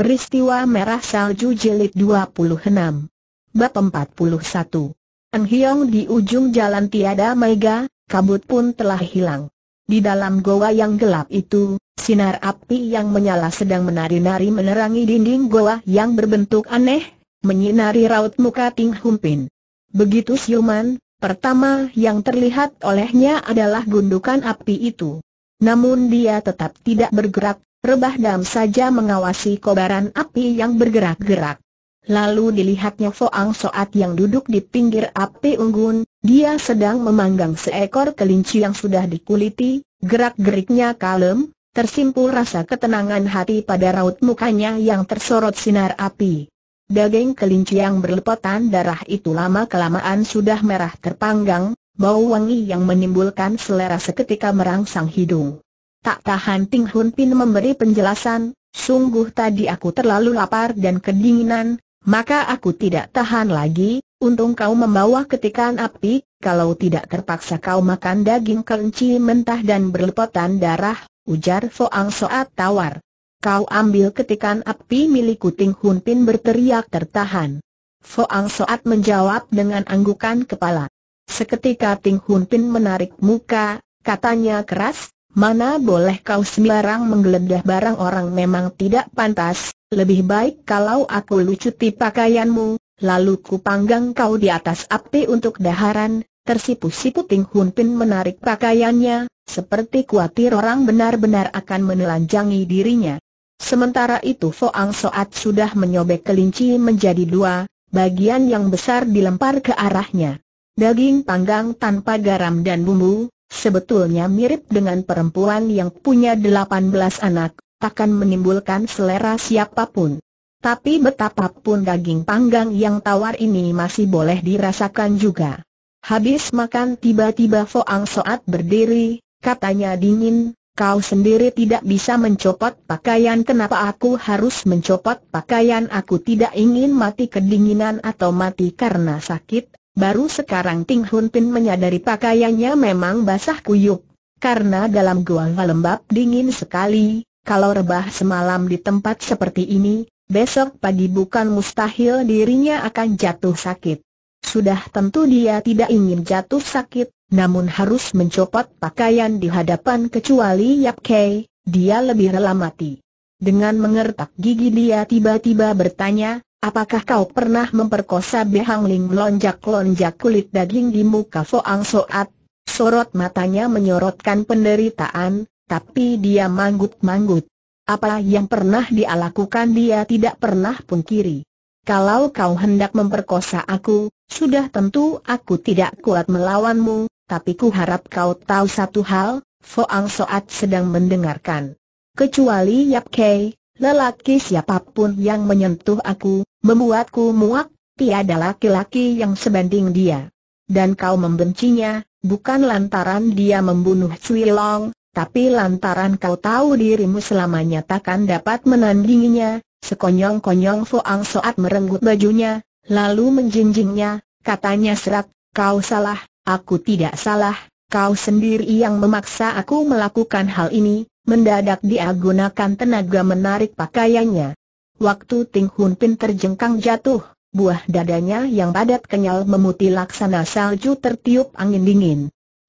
Peristiwa Merah Salju Jilid 26 Bab 41 Ang Hiong di ujung jalan tiada mega, kabut pun telah hilang. Di dalam goa yang gelap itu, sinar api yang menyala sedang menari-nari menerangi dinding goa yang berbentuk aneh, menyinari raut muka Ting Humpin. Begitu siuman, pertama yang terlihat olehnya adalah gundukan api itu. Namun dia tetap tidak bergerak, Rebah Dam saja mengawasi kobaran api yang bergerak-gerak. Lalu dilihatnya Foang Soat yang duduk di pinggir api unggun, dia sedang memanggang seekor kelinci yang sudah dikuliti, gerak-geriknya kalem, tersimpul rasa ketenangan hati pada raut mukanya yang tersorot sinar api. Daging kelinci yang berlepotan darah itu lama-kelamaan sudah merah terpanggang, bau wangi yang menimbulkan selera seketika merangsang hidung. Tak tahan Ting Hun Pin memberi penjelasan, sungguh tadi aku terlalu lapar dan kedinginan, maka aku tidak tahan lagi, untung kau membawa ketikan api, kalau tidak terpaksa kau makan daging kelinci mentah dan berlepotan darah, ujar Foang Soat tawar. Kau ambil ketikan api milikku Ting Hun Pin berteriak tertahan. Foang Soat menjawab dengan anggukan kepala. Seketika Ting Hun Pin menarik muka, katanya keras, Mana boleh kau sembarang menggeledah barang orang memang tidak pantas, lebih baik kalau aku lucuti pakaianmu, lalu ku panggang kau di atas api untuk daharan, tersipu-sipu Ting Hun Pin menarik pakaiannya, seperti kuatir orang benar-benar akan menelanjangi dirinya. Sementara itu Foang Soat sudah menyobek kelinci menjadi dua, bagian yang besar dilempar ke arahnya. Daging panggang tanpa garam dan bumbu, sebetulnya mirip dengan perempuan yang punya 18 anak, akan menimbulkan selera siapapun. Tapi betapapun daging panggang yang tawar ini masih boleh dirasakan juga. Habis makan tiba-tiba Foang Soat berdiri, katanya dingin, kau sendiri tidak bisa mencopot pakaian kenapa aku harus mencopot pakaian aku tidak ingin mati kedinginan atau mati karena sakit, Baru sekarang Ting Hun Pin menyadari pakaiannya memang basah kuyuk. Karena dalam gua lembab dingin sekali, kalau rebah semalam di tempat seperti ini, besok pagi bukan mustahil dirinya akan jatuh sakit. Sudah tentu dia tidak ingin jatuh sakit, namun harus mencopot pakaian di hadapan kecuali Yap Kei, dia lebih rela mati. Dengan mengertak gigi dia tiba-tiba bertanya, Apakah kau pernah memperkosa Behang Ling lonjak-lonjak kulit daging di muka Foang Soat? Sorot matanya menyorotkan penderitaan, tapi dia manggut-manggut. Apa yang pernah dia lakukan dia tidak pernah pun kiri. Kalau kau hendak memperkosa aku, sudah tentu aku tidak kuat melawanmu, tapi ku harap kau tahu satu hal, Foang Soat sedang mendengarkan. Kecuali Yap Kei, Lelaki siapapun yang menyentuh aku, membuatku muak, tiada laki-laki yang sebanding dia. Dan kau membencinya, bukan lantaran dia membunuh Cui Long, tapi lantaran kau tahu dirimu selamanya takkan dapat menandinginya, sekonyong-konyong Fuang Soat merenggut bajunya, lalu menjinjingnya, katanya serak, kau salah, aku tidak salah, kau sendiri yang memaksa aku melakukan hal ini, Mendadak dia gunakan tenaga menarik pakaiannya. Waktu Ting Hun Pin terjengkang jatuh, buah dadanya yang padat kenyal memuti laksana salju tertiup angin dingin.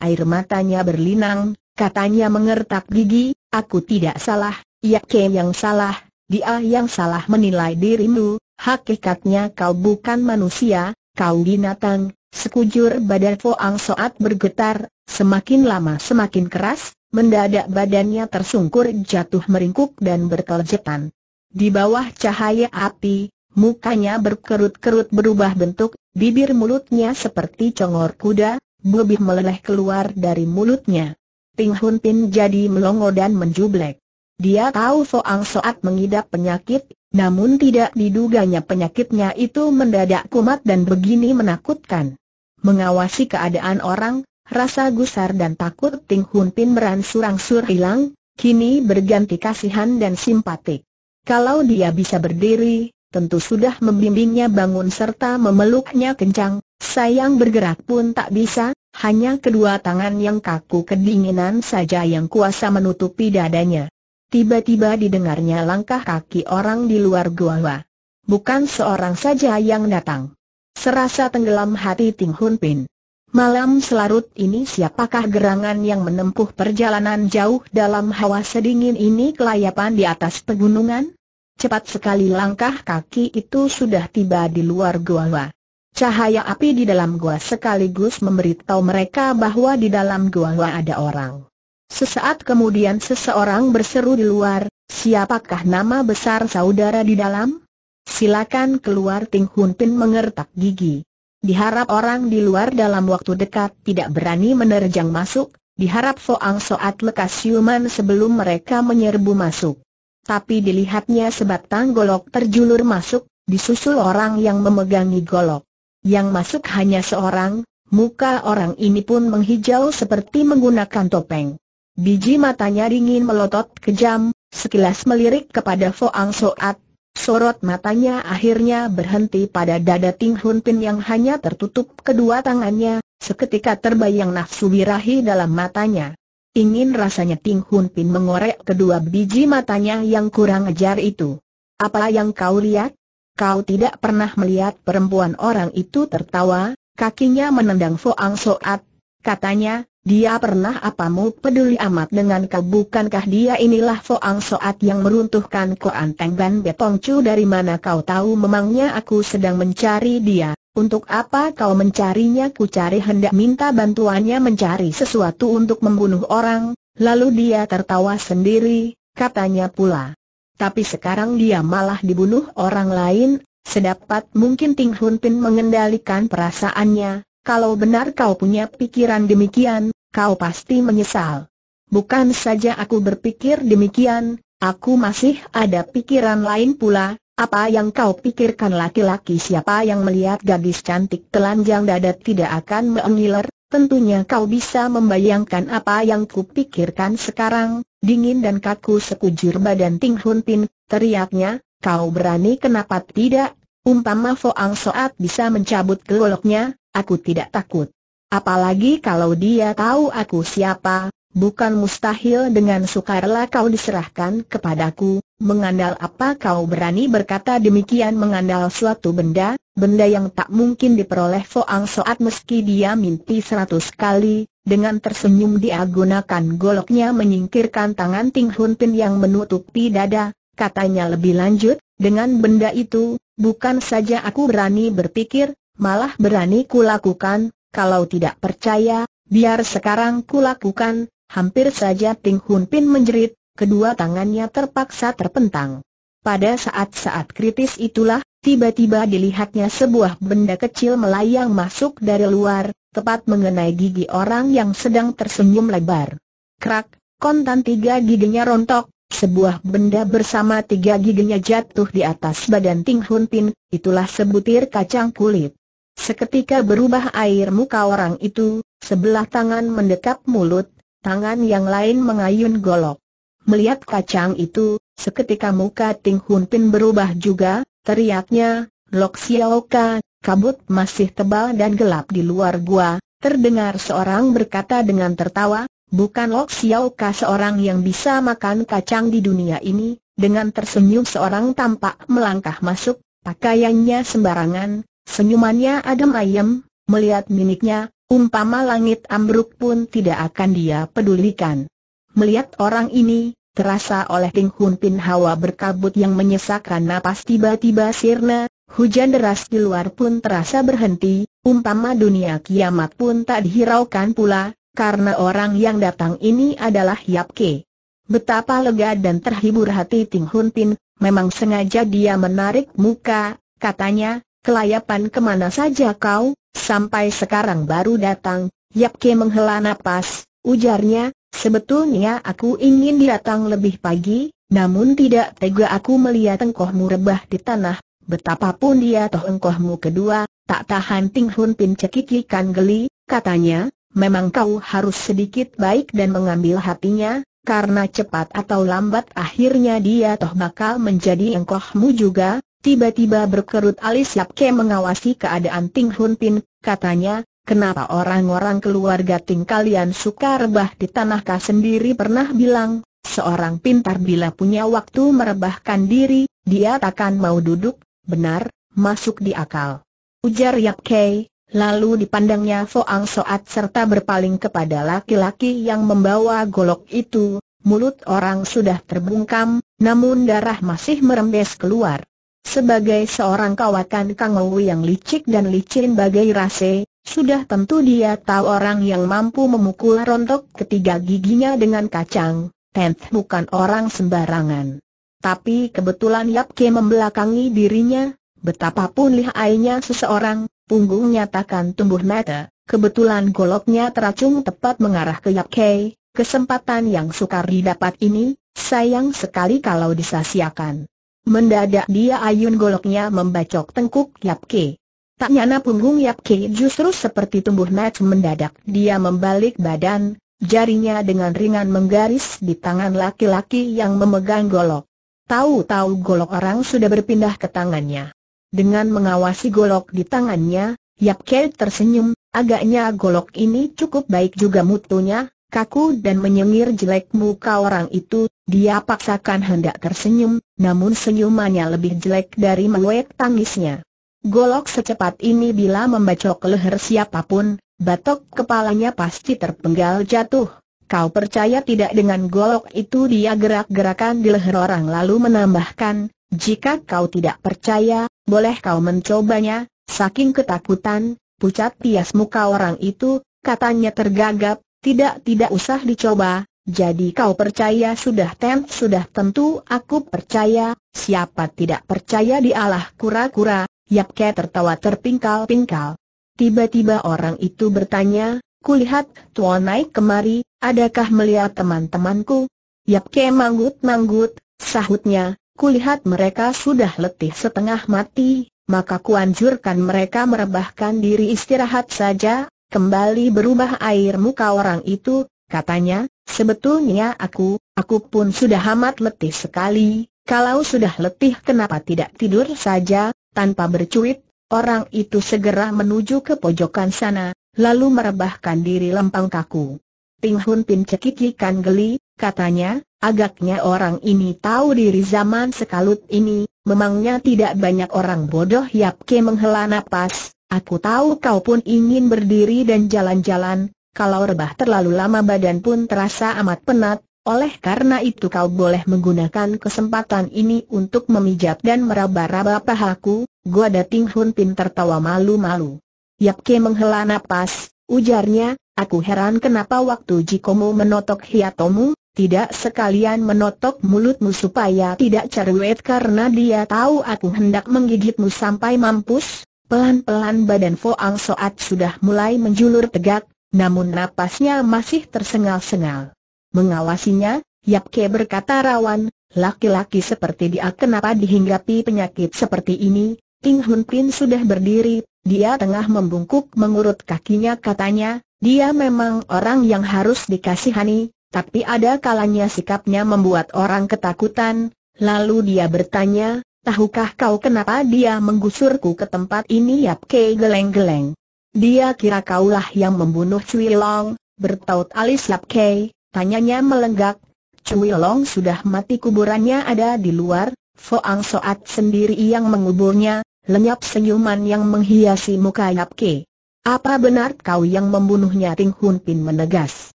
Air matanya berlinang, katanya mengertak gigi, aku tidak salah, ya ke yang salah, dia yang salah menilai dirimu, hakikatnya kau bukan manusia, kau binatang, sekujur badan Foang Soat bergetar, semakin lama semakin keras, Mendadak badannya tersungkur jatuh meringkuk dan berkelejetan. Di bawah cahaya api, mukanya berkerut-kerut berubah bentuk, bibir mulutnya seperti congor kuda, bubih meleleh keluar dari mulutnya. Ting Hun Pin jadi melongo dan menjublek. Dia tahu Soang Soat mengidap penyakit, namun tidak diduganya penyakitnya itu mendadak kumat dan begini menakutkan. Mengawasi keadaan orang, rasa gusar dan takut Ting Hun Pin beransur angsur hilang, kini berganti kasihan dan simpatik. Kalau dia bisa berdiri, tentu sudah membimbingnya bangun serta memeluknya kencang, sayang bergerak pun tak bisa, hanya kedua tangan yang kaku kedinginan saja yang kuasa menutupi dadanya. Tiba-tiba didengarnya langkah kaki orang di luar gua. Bukan seorang saja yang datang. Serasa tenggelam hati Ting Hun Pin. Malam selarut ini siapakah gerangan yang menempuh perjalanan jauh dalam hawa sedingin ini kelayapan di atas pegunungan? Cepat sekali langkah kaki itu sudah tiba di luar gua. Cahaya api di dalam gua sekaligus memberitahu mereka bahwa di dalam gua ada orang. Sesaat kemudian seseorang berseru di luar, siapakah nama besar saudara di dalam? Silakan keluar Ting Hun Pin mengertak gigi. Diharap orang di luar dalam waktu dekat tidak berani menerjang masuk, diharap Foang Soat lekas siuman sebelum mereka menyerbu masuk. Tapi dilihatnya sebatang golok terjulur masuk, disusul orang yang memegangi golok. Yang masuk hanya seorang, muka orang ini pun menghijau seperti menggunakan topeng. Biji matanya dingin melotot kejam, sekilas melirik kepada Foang Soat, Sorot matanya akhirnya berhenti pada dada Ting Hun Pin yang hanya tertutup kedua tangannya, seketika terbayang nafsu birahi dalam matanya. Ingin rasanya Ting Hun Pin mengorek kedua biji matanya yang kurang ajar itu. Apa yang kau lihat? Kau tidak pernah melihat perempuan orang itu tertawa, kakinya menendang Fuang Soat, katanya, dia pernah apamu peduli amat dengan kau bukankah dia inilah Foang Soat yang meruntuhkan Koan Teng Ban Betong Chu dari mana kau tahu memangnya aku sedang mencari dia. Untuk apa kau mencarinya ku cari hendak minta bantuannya mencari sesuatu untuk membunuh orang, lalu dia tertawa sendiri, katanya pula. Tapi sekarang dia malah dibunuh orang lain, sedapat mungkin Ting Hun Pin mengendalikan perasaannya, kalau benar kau punya pikiran demikian, kau pasti menyesal. Bukan saja aku berpikir demikian, aku masih ada pikiran lain pula, apa yang kau pikirkan laki-laki siapa yang melihat gadis cantik telanjang dada tidak akan mengiler, tentunya kau bisa membayangkan apa yang kupikirkan sekarang, dingin dan kaku sekujur badan Ting Hun Tin, teriaknya, kau berani kenapa tidak, umpama Foang Soat bisa mencabut keloloknya. Aku tidak takut. Apalagi kalau dia tahu aku siapa, bukan mustahil dengan sukarela kau diserahkan kepadaku, mengandal apa kau berani berkata demikian mengandal suatu benda, benda yang tak mungkin diperoleh Foang Soat meski dia mimpi seratus kali, dengan tersenyum dia gunakan goloknya menyingkirkan tangan Ting Hun Pin yang menutupi dada, katanya lebih lanjut, dengan benda itu, bukan saja aku berani berpikir, malah berani kulakukan, kalau tidak percaya, biar sekarang kulakukan, hampir saja Ting Hun Pin menjerit, kedua tangannya terpaksa terpentang. Pada saat-saat kritis itulah, tiba-tiba dilihatnya sebuah benda kecil melayang masuk dari luar, tepat mengenai gigi orang yang sedang tersenyum lebar. Krak, kontan tiga giginya rontok, sebuah benda bersama tiga giginya jatuh di atas badan Ting Hun Pin, itulah sebutir kacang kulit. Seketika berubah air muka orang itu, sebelah tangan mendekap mulut, tangan yang lain mengayun golok. Melihat kacang itu, seketika muka Ting Hun Pin berubah juga, teriaknya, Lok Ka, kabut masih tebal dan gelap di luar gua, terdengar seorang berkata dengan tertawa, bukan Lok Ka seorang yang bisa makan kacang di dunia ini, dengan tersenyum seorang tampak melangkah masuk, pakaiannya sembarangan, Senyumannya adem ayem, melihat mimiknya, umpama langit ambruk pun tidak akan dia pedulikan. Melihat orang ini, terasa oleh Ting Hun Pin hawa berkabut yang menyesakkan napas tiba-tiba sirna, hujan deras di luar pun terasa berhenti, umpama dunia kiamat pun tak dihiraukan pula, karena orang yang datang ini adalah Yap Ke. Betapa lega dan terhibur hati Ting Hun Pin, memang sengaja dia menarik muka, katanya, Kelayapan kemana saja kau, sampai sekarang baru datang, Yap Ke menghela nafas, ujarnya, sebetulnya aku ingin datang lebih pagi, namun tidak tega aku melihat engkohmu rebah di tanah, betapapun dia toh engkohmu kedua, tak tahan Ting Hun Pin cekikikan geli, katanya, memang kau harus sedikit baik dan mengambil hatinya, karena cepat atau lambat akhirnya dia toh bakal menjadi engkohmu juga, Tiba-tiba berkerut alis Yap Ke mengawasi keadaan Ting Hun Pin, katanya, Kenapa orang-orang keluarga Ting kalian suka rebah di tanah kah sendiri pernah bilang, seorang pintar bila punya waktu merebahkan diri, dia takkan mau duduk, benar, masuk di akal. Ujar Yap Ke, lalu dipandangnya Foang Soat serta berpaling kepada laki-laki yang membawa golok itu, mulut orang sudah terbungkam, namun darah masih merembes keluar. Sebagai seorang kawakan Kang Ou yang licik dan licin bagai rase, sudah tentu dia tahu orang yang mampu memukul rontok ketiga giginya dengan kacang, Tent bukan orang sembarangan. Tapi kebetulan Yap Ke membelakangi dirinya, betapapun lihainya seseorang, punggungnya takkan tumbuh mata, kebetulan goloknya teracung tepat mengarah ke Yap Ke, kesempatan yang sukar didapat ini, sayang sekali kalau disasiakan. Mendadak dia ayun goloknya membacok tengkuk Yap Ke. Tak nyana punggung Yap Ke justru seperti tumbuh match mendadak dia membalik badan, jarinya dengan ringan menggaris di tangan laki-laki yang memegang golok. Tahu-tahu golok orang sudah berpindah ke tangannya. Dengan mengawasi golok di tangannya, Yap Ke tersenyum, agaknya golok ini cukup baik juga mutunya, kaku dan menyengir jelek muka orang itu, dia paksakan hendak tersenyum, namun senyumannya lebih jelek dari mengwek tangisnya. Golok secepat ini bila membacok leher siapapun, batok kepalanya pasti terpenggal jatuh. Kau percaya tidak dengan golok itu dia gerak-gerakan di leher orang lalu menambahkan, jika kau tidak percaya, boleh kau mencobanya, saking ketakutan, pucat pias muka orang itu, katanya tergagap, tidak-tidak usah dicoba, jadi kau percaya sudah tem sudah tentu aku percaya, siapa tidak percaya di Allah kura-kura, Yapke tertawa terpingkal-pingkal. Tiba-tiba orang itu bertanya, kulihat tuan naik kemari, adakah melihat teman-temanku? Yapke manggut-manggut, sahutnya, kulihat mereka sudah letih setengah mati, maka kuanjurkan mereka merebahkan diri istirahat saja, kembali berubah air muka orang itu, katanya, Sebetulnya aku, aku pun sudah amat letih sekali, kalau sudah letih kenapa tidak tidur saja, tanpa bercuit, orang itu segera menuju ke pojokan sana, lalu merebahkan diri lempang kaku. Ting Hun Pin cekikikan geli, katanya, agaknya orang ini tahu diri zaman sekalut ini, memangnya tidak banyak orang bodoh Yap Ke menghela nafas. aku tahu kau pun ingin berdiri dan jalan-jalan, kalau rebah terlalu lama badan pun terasa amat penat, oleh karena itu kau boleh menggunakan kesempatan ini untuk memijat dan meraba-raba pahaku, gua dating Hun Pin tertawa malu-malu. Yapke menghela napas, ujarnya, aku heran kenapa waktu jikomu menotok hiatomu, tidak sekalian menotok mulutmu supaya tidak ceruet karena dia tahu aku hendak menggigitmu sampai mampus. Pelan-pelan badan Foang Soat sudah mulai menjulur tegak, namun napasnya masih tersengal-sengal. Mengawasinya, Yap Ke berkata rawan, laki-laki seperti dia kenapa dihinggapi penyakit seperti ini, King Hun Pin sudah berdiri, dia tengah membungkuk mengurut kakinya katanya, dia memang orang yang harus dikasihani, tapi ada kalanya sikapnya membuat orang ketakutan, lalu dia bertanya, tahukah kau kenapa dia menggusurku ke tempat ini Yap Ke geleng-geleng? Dia kira kaulah yang membunuh Cui Long, bertaut alis Lap Kei, tanyanya melenggak. Cui Long sudah mati kuburannya ada di luar, Foang Soat sendiri yang menguburnya, lenyap senyuman yang menghiasi muka lap Kei. Apa benar kau yang membunuhnya Ting Hun Pin menegas.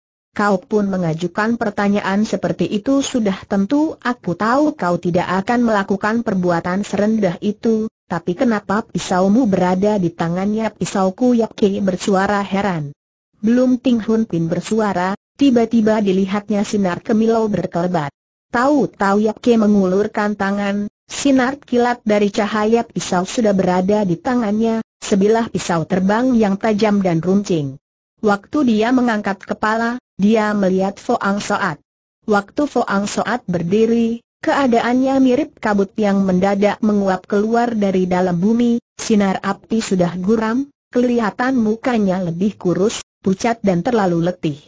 Kau pun mengajukan pertanyaan seperti itu sudah tentu aku tahu kau tidak akan melakukan perbuatan serendah itu, tapi kenapa pisaumu berada di tangannya? Pisauku Yap bersuara heran. Belum Ting Hun Pin bersuara, tiba-tiba dilihatnya sinar kemilau berkelebat. Tahu-tahu Yap mengulurkan tangan, sinar kilat dari cahaya pisau sudah berada di tangannya, sebilah pisau terbang yang tajam dan runcing. Waktu dia mengangkat kepala, dia melihat Foang Soat. Waktu Foang Soat berdiri, Keadaannya mirip kabut yang mendadak menguap keluar dari dalam bumi, sinar api sudah guram, kelihatan mukanya lebih kurus, pucat dan terlalu letih.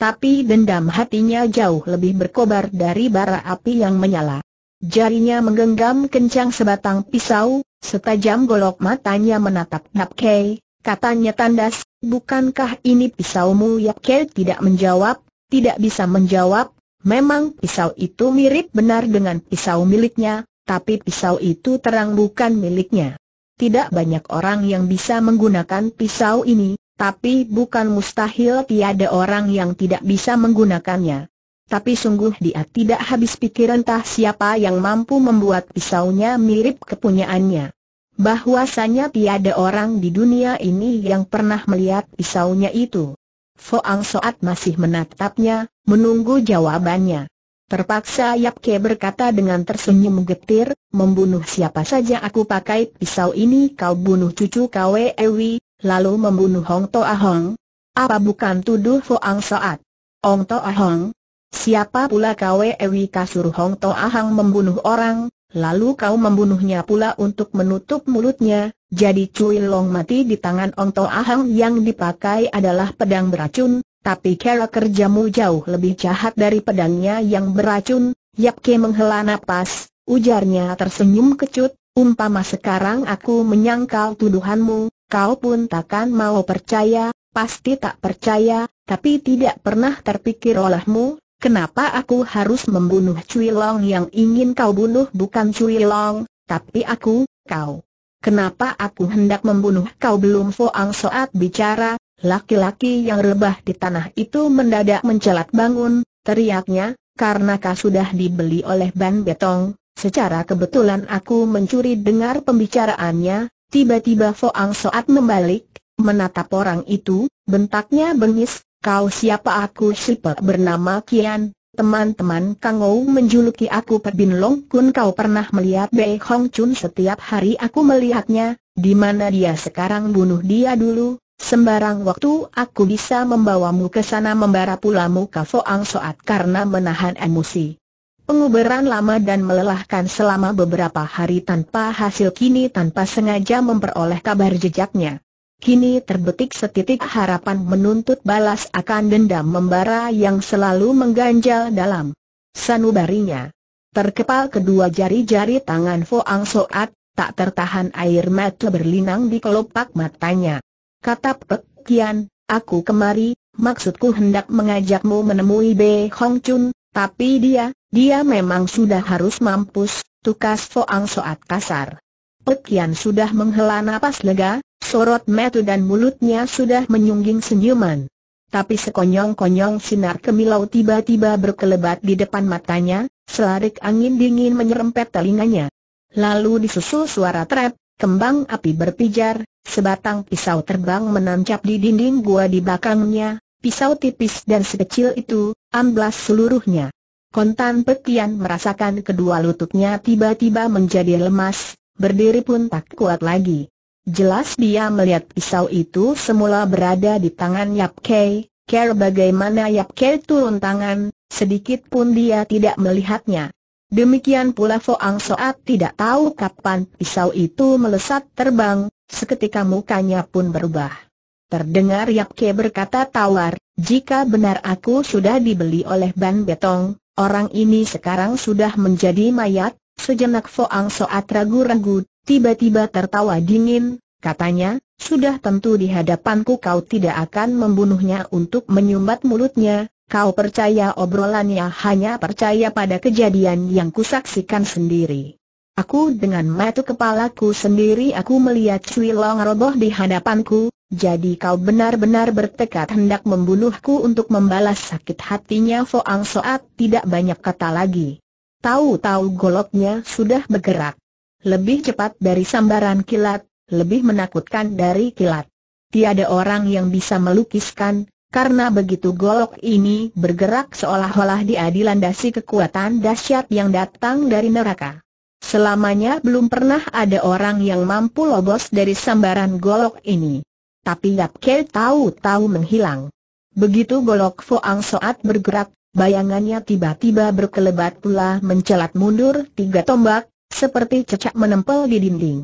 Tapi dendam hatinya jauh lebih berkobar dari bara api yang menyala. Jarinya menggenggam kencang sebatang pisau, setajam golok matanya menatap Yap Kei, katanya tandas, bukankah ini pisaumu Yap Kei tidak menjawab, tidak bisa menjawab, Memang pisau itu mirip benar dengan pisau miliknya, tapi pisau itu terang bukan miliknya. Tidak banyak orang yang bisa menggunakan pisau ini, tapi bukan mustahil tiada orang yang tidak bisa menggunakannya. Tapi sungguh dia tidak habis pikir entah siapa yang mampu membuat pisaunya mirip kepunyaannya. Bahwasanya tiada orang di dunia ini yang pernah melihat pisaunya itu. Foang Soat masih menatapnya, menunggu jawabannya. Terpaksa Yap Ke berkata dengan tersenyum getir, membunuh siapa saja aku pakai pisau ini kau bunuh cucu kau eh, Ewi, lalu membunuh Hong Toa Hong. Apa bukan tuduh Foang Soat? Hong Toa Hong? Siapa pula kau eh, Ewi kasur Hong Toa Hong membunuh orang, Lalu kau membunuhnya pula untuk menutup mulutnya, jadi Cui Long mati di tangan Ong To Ahang yang dipakai adalah pedang beracun, tapi cara kerjamu jauh lebih jahat dari pedangnya yang beracun, Yap Ke menghela nafas, ujarnya tersenyum kecut, umpama sekarang aku menyangkal tuduhanmu, kau pun takkan mau percaya, pasti tak percaya, tapi tidak pernah terpikir olehmu, Kenapa aku harus membunuh Cui Long yang ingin kau bunuh bukan Cui Long, tapi aku, kau. Kenapa aku hendak membunuh kau belum Foang Soat bicara, laki-laki yang rebah di tanah itu mendadak mencelat bangun, teriaknya, karena kau sudah dibeli oleh Ban Betong, secara kebetulan aku mencuri dengar pembicaraannya, tiba-tiba Foang Soat membalik, menatap orang itu, bentaknya bengis, Kau siapa aku Sipek bernama Kian, teman-teman Kang Ou menjuluki aku Pek Long Kun kau pernah melihat Bei Hong Chun setiap hari aku melihatnya, di mana dia sekarang bunuh dia dulu, sembarang waktu aku bisa membawamu ke sana membara pula pulamu Ang Soat karena menahan emosi. Penguburan lama dan melelahkan selama beberapa hari tanpa hasil kini tanpa sengaja memperoleh kabar jejaknya. Kini terbetik setitik harapan menuntut balas akan dendam membara yang selalu mengganjal dalam sanubarinya. Terkepal kedua jari-jari tangan Foang Soat, tak tertahan air mata berlinang di kelopak matanya. Kata Pek Kian, aku kemari, maksudku hendak mengajakmu menemui Be Hong Chun, tapi dia, dia memang sudah harus mampus, tukas Foang Soat kasar. Pek Kian sudah menghela napas lega, sorot metu dan mulutnya sudah menyungging senyuman. Tapi sekonyong-konyong sinar kemilau tiba-tiba berkelebat di depan matanya, selarik angin dingin menyerempet telinganya. Lalu disusul suara trap, kembang api berpijar, sebatang pisau terbang menancap di dinding gua di belakangnya, pisau tipis dan sekecil itu, amblas seluruhnya. Kontan Petian merasakan kedua lututnya tiba-tiba menjadi lemas, berdiri pun tak kuat lagi. Jelas dia melihat pisau itu semula berada di tangan Yap Kei, care bagaimana Yap Kei turun tangan, sedikit pun dia tidak melihatnya. Demikian pula Foang Soat tidak tahu kapan pisau itu melesat terbang, seketika mukanya pun berubah. Terdengar Yap Kei berkata tawar, jika benar aku sudah dibeli oleh Ban Betong, orang ini sekarang sudah menjadi mayat, sejenak Foang Soat ragu-ragu, tiba-tiba tertawa dingin, katanya, sudah tentu di hadapanku kau tidak akan membunuhnya untuk menyumbat mulutnya, kau percaya obrolannya hanya percaya pada kejadian yang kusaksikan sendiri. Aku dengan mata kepalaku sendiri aku melihat Cui Long roboh di hadapanku, jadi kau benar-benar bertekad hendak membunuhku untuk membalas sakit hatinya Foang Soat tidak banyak kata lagi. Tahu-tahu goloknya sudah bergerak. Lebih cepat dari sambaran kilat, lebih menakutkan dari kilat. Tiada orang yang bisa melukiskan, karena begitu golok ini bergerak seolah-olah diadilandasi dasi kekuatan dahsyat yang datang dari neraka. Selamanya belum pernah ada orang yang mampu lobos dari sambaran golok ini. Tapi Yap Ke tahu-tahu menghilang. Begitu golok Ang Soat bergerak, bayangannya tiba-tiba berkelebat pula mencelat mundur tiga tombak, seperti cecak menempel di dinding.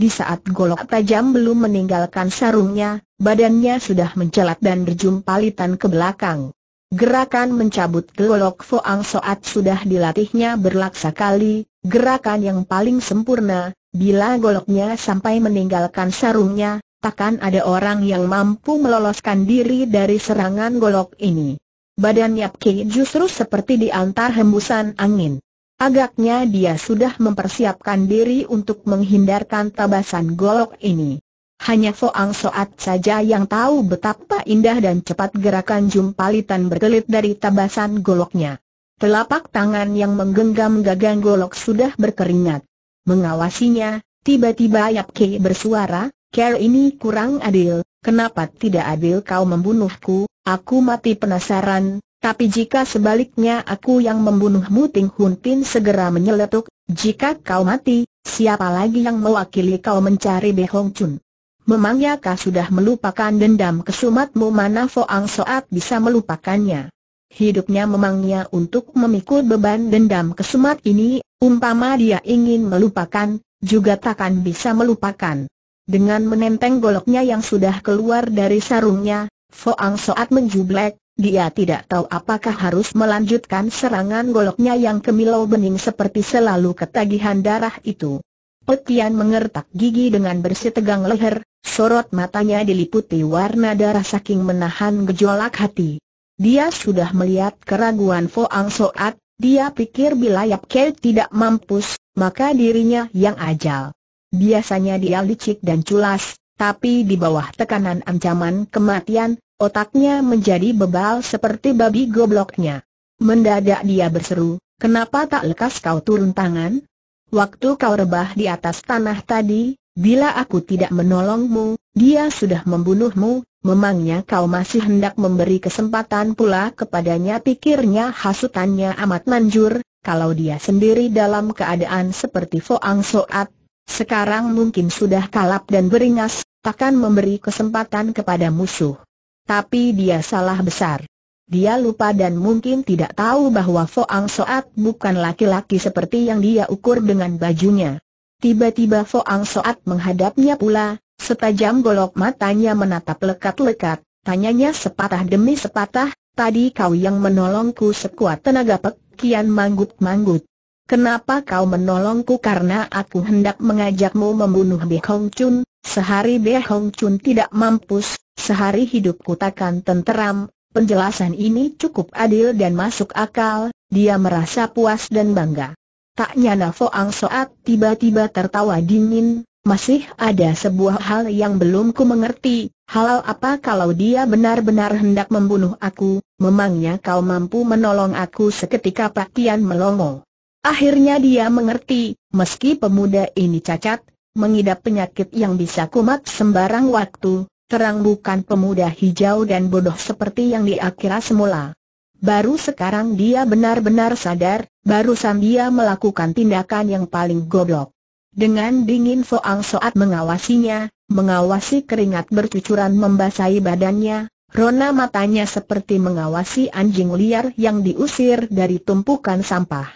Di saat golok tajam belum meninggalkan sarungnya, badannya sudah mencelat dan berjumpalitan ke belakang. Gerakan mencabut golok Foang Soat sudah dilatihnya berlaksa kali, gerakan yang paling sempurna, bila goloknya sampai meninggalkan sarungnya, takkan ada orang yang mampu meloloskan diri dari serangan golok ini. Badannya Ki justru seperti diantar hembusan angin. Agaknya dia sudah mempersiapkan diri untuk menghindarkan tabasan golok ini. Hanya Foang Soat saja yang tahu betapa indah dan cepat gerakan jumpalitan berkelit dari tabasan goloknya. Telapak tangan yang menggenggam gagang golok sudah berkeringat. Mengawasinya, tiba-tiba Yap Ke bersuara, Care ini kurang adil, kenapa tidak adil kau membunuhku, aku mati penasaran, tapi jika sebaliknya aku yang membunuhmu Ting Hun Pin segera menyeletuk, jika kau mati, siapa lagi yang mewakili kau mencari Be Hong Chun? Memangnya kau sudah melupakan dendam kesumatmu mana Foang Soat bisa melupakannya? Hidupnya memangnya untuk memikul beban dendam kesumat ini, umpama dia ingin melupakan, juga takkan bisa melupakan. Dengan menenteng goloknya yang sudah keluar dari sarungnya, Foang Soat menjublek, dia tidak tahu apakah harus melanjutkan serangan goloknya yang kemilau bening seperti selalu ketagihan darah itu. Petian mengertak gigi dengan bersih tegang leher, sorot matanya diliputi warna darah saking menahan gejolak hati. Dia sudah melihat keraguan Foang Soat, dia pikir bila Yap Kei tidak mampus, maka dirinya yang ajal. Biasanya dia licik dan culas, tapi di bawah tekanan ancaman kematian, Otaknya menjadi bebal seperti babi gobloknya. Mendadak dia berseru, kenapa tak lekas kau turun tangan? Waktu kau rebah di atas tanah tadi, bila aku tidak menolongmu, dia sudah membunuhmu, memangnya kau masih hendak memberi kesempatan pula kepadanya pikirnya hasutannya amat manjur, kalau dia sendiri dalam keadaan seperti Foang Soat, sekarang mungkin sudah kalap dan beringas, takkan memberi kesempatan kepada musuh. Tapi dia salah besar. Dia lupa dan mungkin tidak tahu bahwa Foang Soat bukan laki-laki seperti yang dia ukur dengan bajunya. Tiba-tiba Foang Soat menghadapnya pula, setajam golok matanya menatap lekat-lekat, tanyanya sepatah demi sepatah, tadi kau yang menolongku sekuat tenaga pek kian manggut-manggut. Kenapa kau menolongku karena aku hendak mengajakmu membunuh Beh Hong Chun, sehari Beh Hong Chun tidak mampus, sehari hidupku takkan tenteram, penjelasan ini cukup adil dan masuk akal, dia merasa puas dan bangga. Tak nyana Foang Soat tiba-tiba tertawa dingin, masih ada sebuah hal yang belum ku mengerti, halal apa kalau dia benar-benar hendak membunuh aku, memangnya kau mampu menolong aku seketika Pak melongo. Akhirnya dia mengerti, meski pemuda ini cacat, mengidap penyakit yang bisa kumat sembarang waktu, terang bukan pemuda hijau dan bodoh seperti yang kira semula. Baru sekarang dia benar-benar sadar, barusan dia melakukan tindakan yang paling goblok. Dengan dingin Foang Soat mengawasinya, mengawasi keringat bercucuran membasahi badannya, rona matanya seperti mengawasi anjing liar yang diusir dari tumpukan sampah.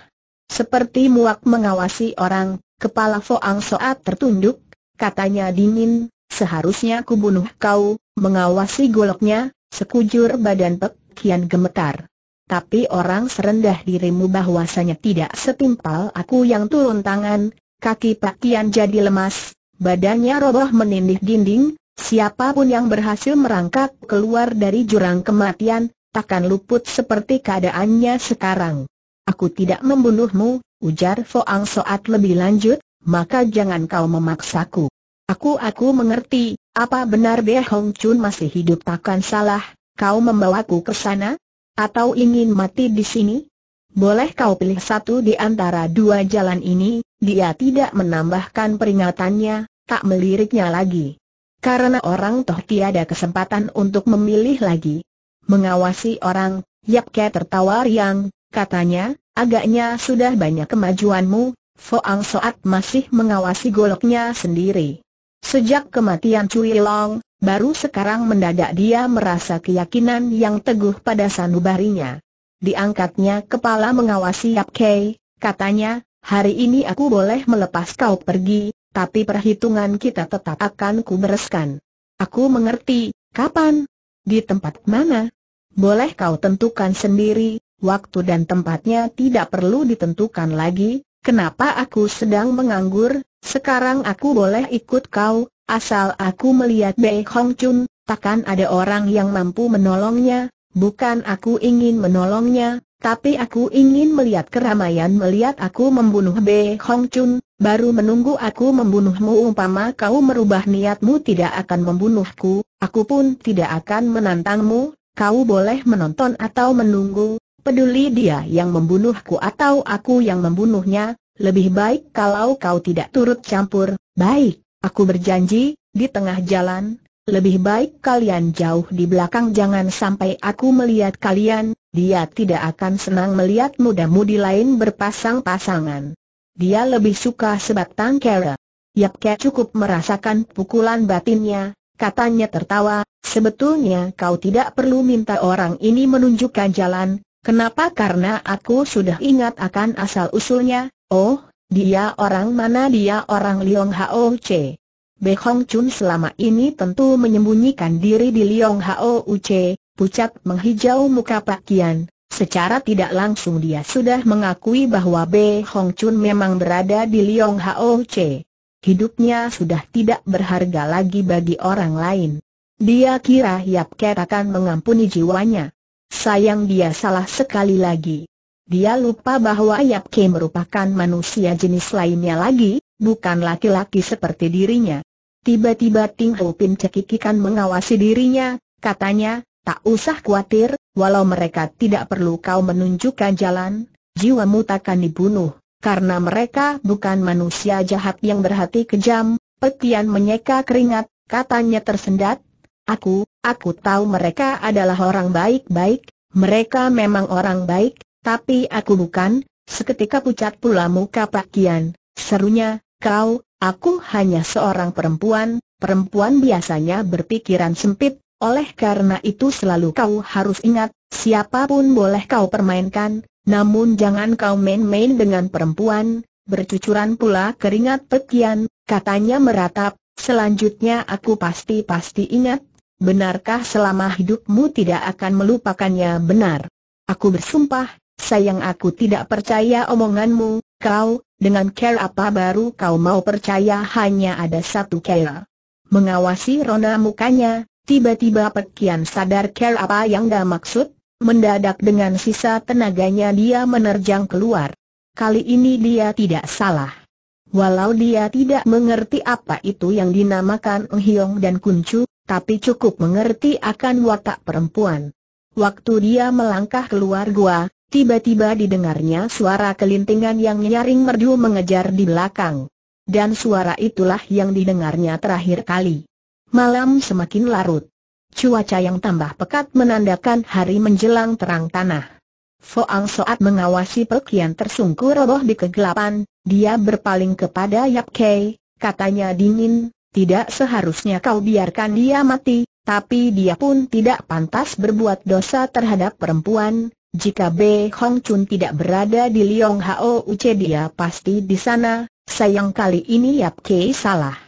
Seperti muak mengawasi orang, kepala Foang Soat tertunduk, katanya dingin, Seharusnya ku bunuh kau, mengawasi goloknya, sekujur badan Pek Kian gemetar. Tapi orang serendah dirimu bahwasanya tidak setimpal aku yang turun tangan, kaki pek Kian jadi lemas, badannya roboh menindih dinding, siapapun yang berhasil merangkak keluar dari jurang kematian, takkan luput seperti keadaannya sekarang. Aku tidak membunuhmu, ujar Foang Soat lebih lanjut, maka jangan kau memaksaku. Aku aku mengerti, apa benar Be Hong Chun masih hidup takkan salah, kau membawaku ke sana? Atau ingin mati di sini? Boleh kau pilih satu di antara dua jalan ini, dia tidak menambahkan peringatannya, tak meliriknya lagi. Karena orang toh tiada kesempatan untuk memilih lagi. Mengawasi orang, Yap Ke tertawa riang, katanya, agaknya sudah banyak kemajuanmu, Foang Soat masih mengawasi goloknya sendiri. Sejak kematian Cui Long, baru sekarang mendadak dia merasa keyakinan yang teguh pada sanubarinya. Diangkatnya kepala mengawasi Yap Kei, katanya, hari ini aku boleh melepas kau pergi, tapi perhitungan kita tetap akan kubereskan. Aku mengerti, kapan? Di tempat mana? Boleh kau tentukan sendiri, waktu dan tempatnya tidak perlu ditentukan lagi, kenapa aku sedang menganggur, sekarang aku boleh ikut kau, asal aku melihat Bei Hong Chun, takkan ada orang yang mampu menolongnya, bukan aku ingin menolongnya, tapi aku ingin melihat keramaian melihat aku membunuh Bei Hong Chun, baru menunggu aku membunuhmu umpama kau merubah niatmu tidak akan membunuhku, aku pun tidak akan menantangmu, kau boleh menonton atau menunggu, Peduli dia yang membunuhku atau aku yang membunuhnya, lebih baik kalau kau tidak turut campur. Baik, aku berjanji, di tengah jalan, lebih baik kalian jauh di belakang jangan sampai aku melihat kalian, dia tidak akan senang melihat muda-mudi lain berpasang-pasangan. Dia lebih suka sebatang kera. Yap Ke cukup merasakan pukulan batinnya, katanya tertawa, sebetulnya kau tidak perlu minta orang ini menunjukkan jalan, Kenapa? Karena aku sudah ingat akan asal-usulnya, oh, dia orang mana dia orang Liong Hao C. Be Hong Chun selama ini tentu menyembunyikan diri di Liong Hao C, pucat menghijau muka pakaian. Secara tidak langsung dia sudah mengakui bahwa Be Hong Chun memang berada di Liong Hao C. Hidupnya sudah tidak berharga lagi bagi orang lain. Dia kira Yap Ker akan mengampuni jiwanya. Sayang dia salah sekali lagi. Dia lupa bahwa Yap Ke merupakan manusia jenis lainnya lagi, bukan laki-laki seperti dirinya. Tiba-tiba Ting Ho Pin cekikikan mengawasi dirinya, katanya, tak usah khawatir, walau mereka tidak perlu kau menunjukkan jalan, jiwamu takkan dibunuh, karena mereka bukan manusia jahat yang berhati kejam, Petian menyeka keringat, katanya tersendat, Aku, aku tahu mereka adalah orang baik-baik, mereka memang orang baik, tapi aku bukan, seketika pucat pula muka Pak Kian, serunya, kau, aku hanya seorang perempuan, perempuan biasanya berpikiran sempit, oleh karena itu selalu kau harus ingat, siapapun boleh kau permainkan, namun jangan kau main-main dengan perempuan, bercucuran pula keringat Pekian, katanya meratap, selanjutnya aku pasti-pasti ingat Benarkah selama hidupmu tidak akan melupakannya benar? Aku bersumpah, sayang aku tidak percaya omonganmu, kau, dengan care apa baru kau mau percaya hanya ada satu care. Mengawasi rona mukanya, tiba-tiba pekian sadar care apa yang gak maksud, mendadak dengan sisa tenaganya dia menerjang keluar. Kali ini dia tidak salah. Walau dia tidak mengerti apa itu yang dinamakan Ng Hiong dan Chu, tapi cukup mengerti akan watak perempuan. Waktu dia melangkah keluar gua, tiba-tiba didengarnya suara kelintingan yang nyaring merdu mengejar di belakang. Dan suara itulah yang didengarnya terakhir kali. Malam semakin larut. Cuaca yang tambah pekat menandakan hari menjelang terang tanah. Foang Soat mengawasi pekian tersungkur roboh di kegelapan, dia berpaling kepada Yap Kei, katanya dingin, tidak seharusnya kau biarkan dia mati, tapi dia pun tidak pantas berbuat dosa terhadap perempuan. Jika B. Hong Chun tidak berada di Liong Hao Uce dia pasti di sana, sayang kali ini Yap Kei salah.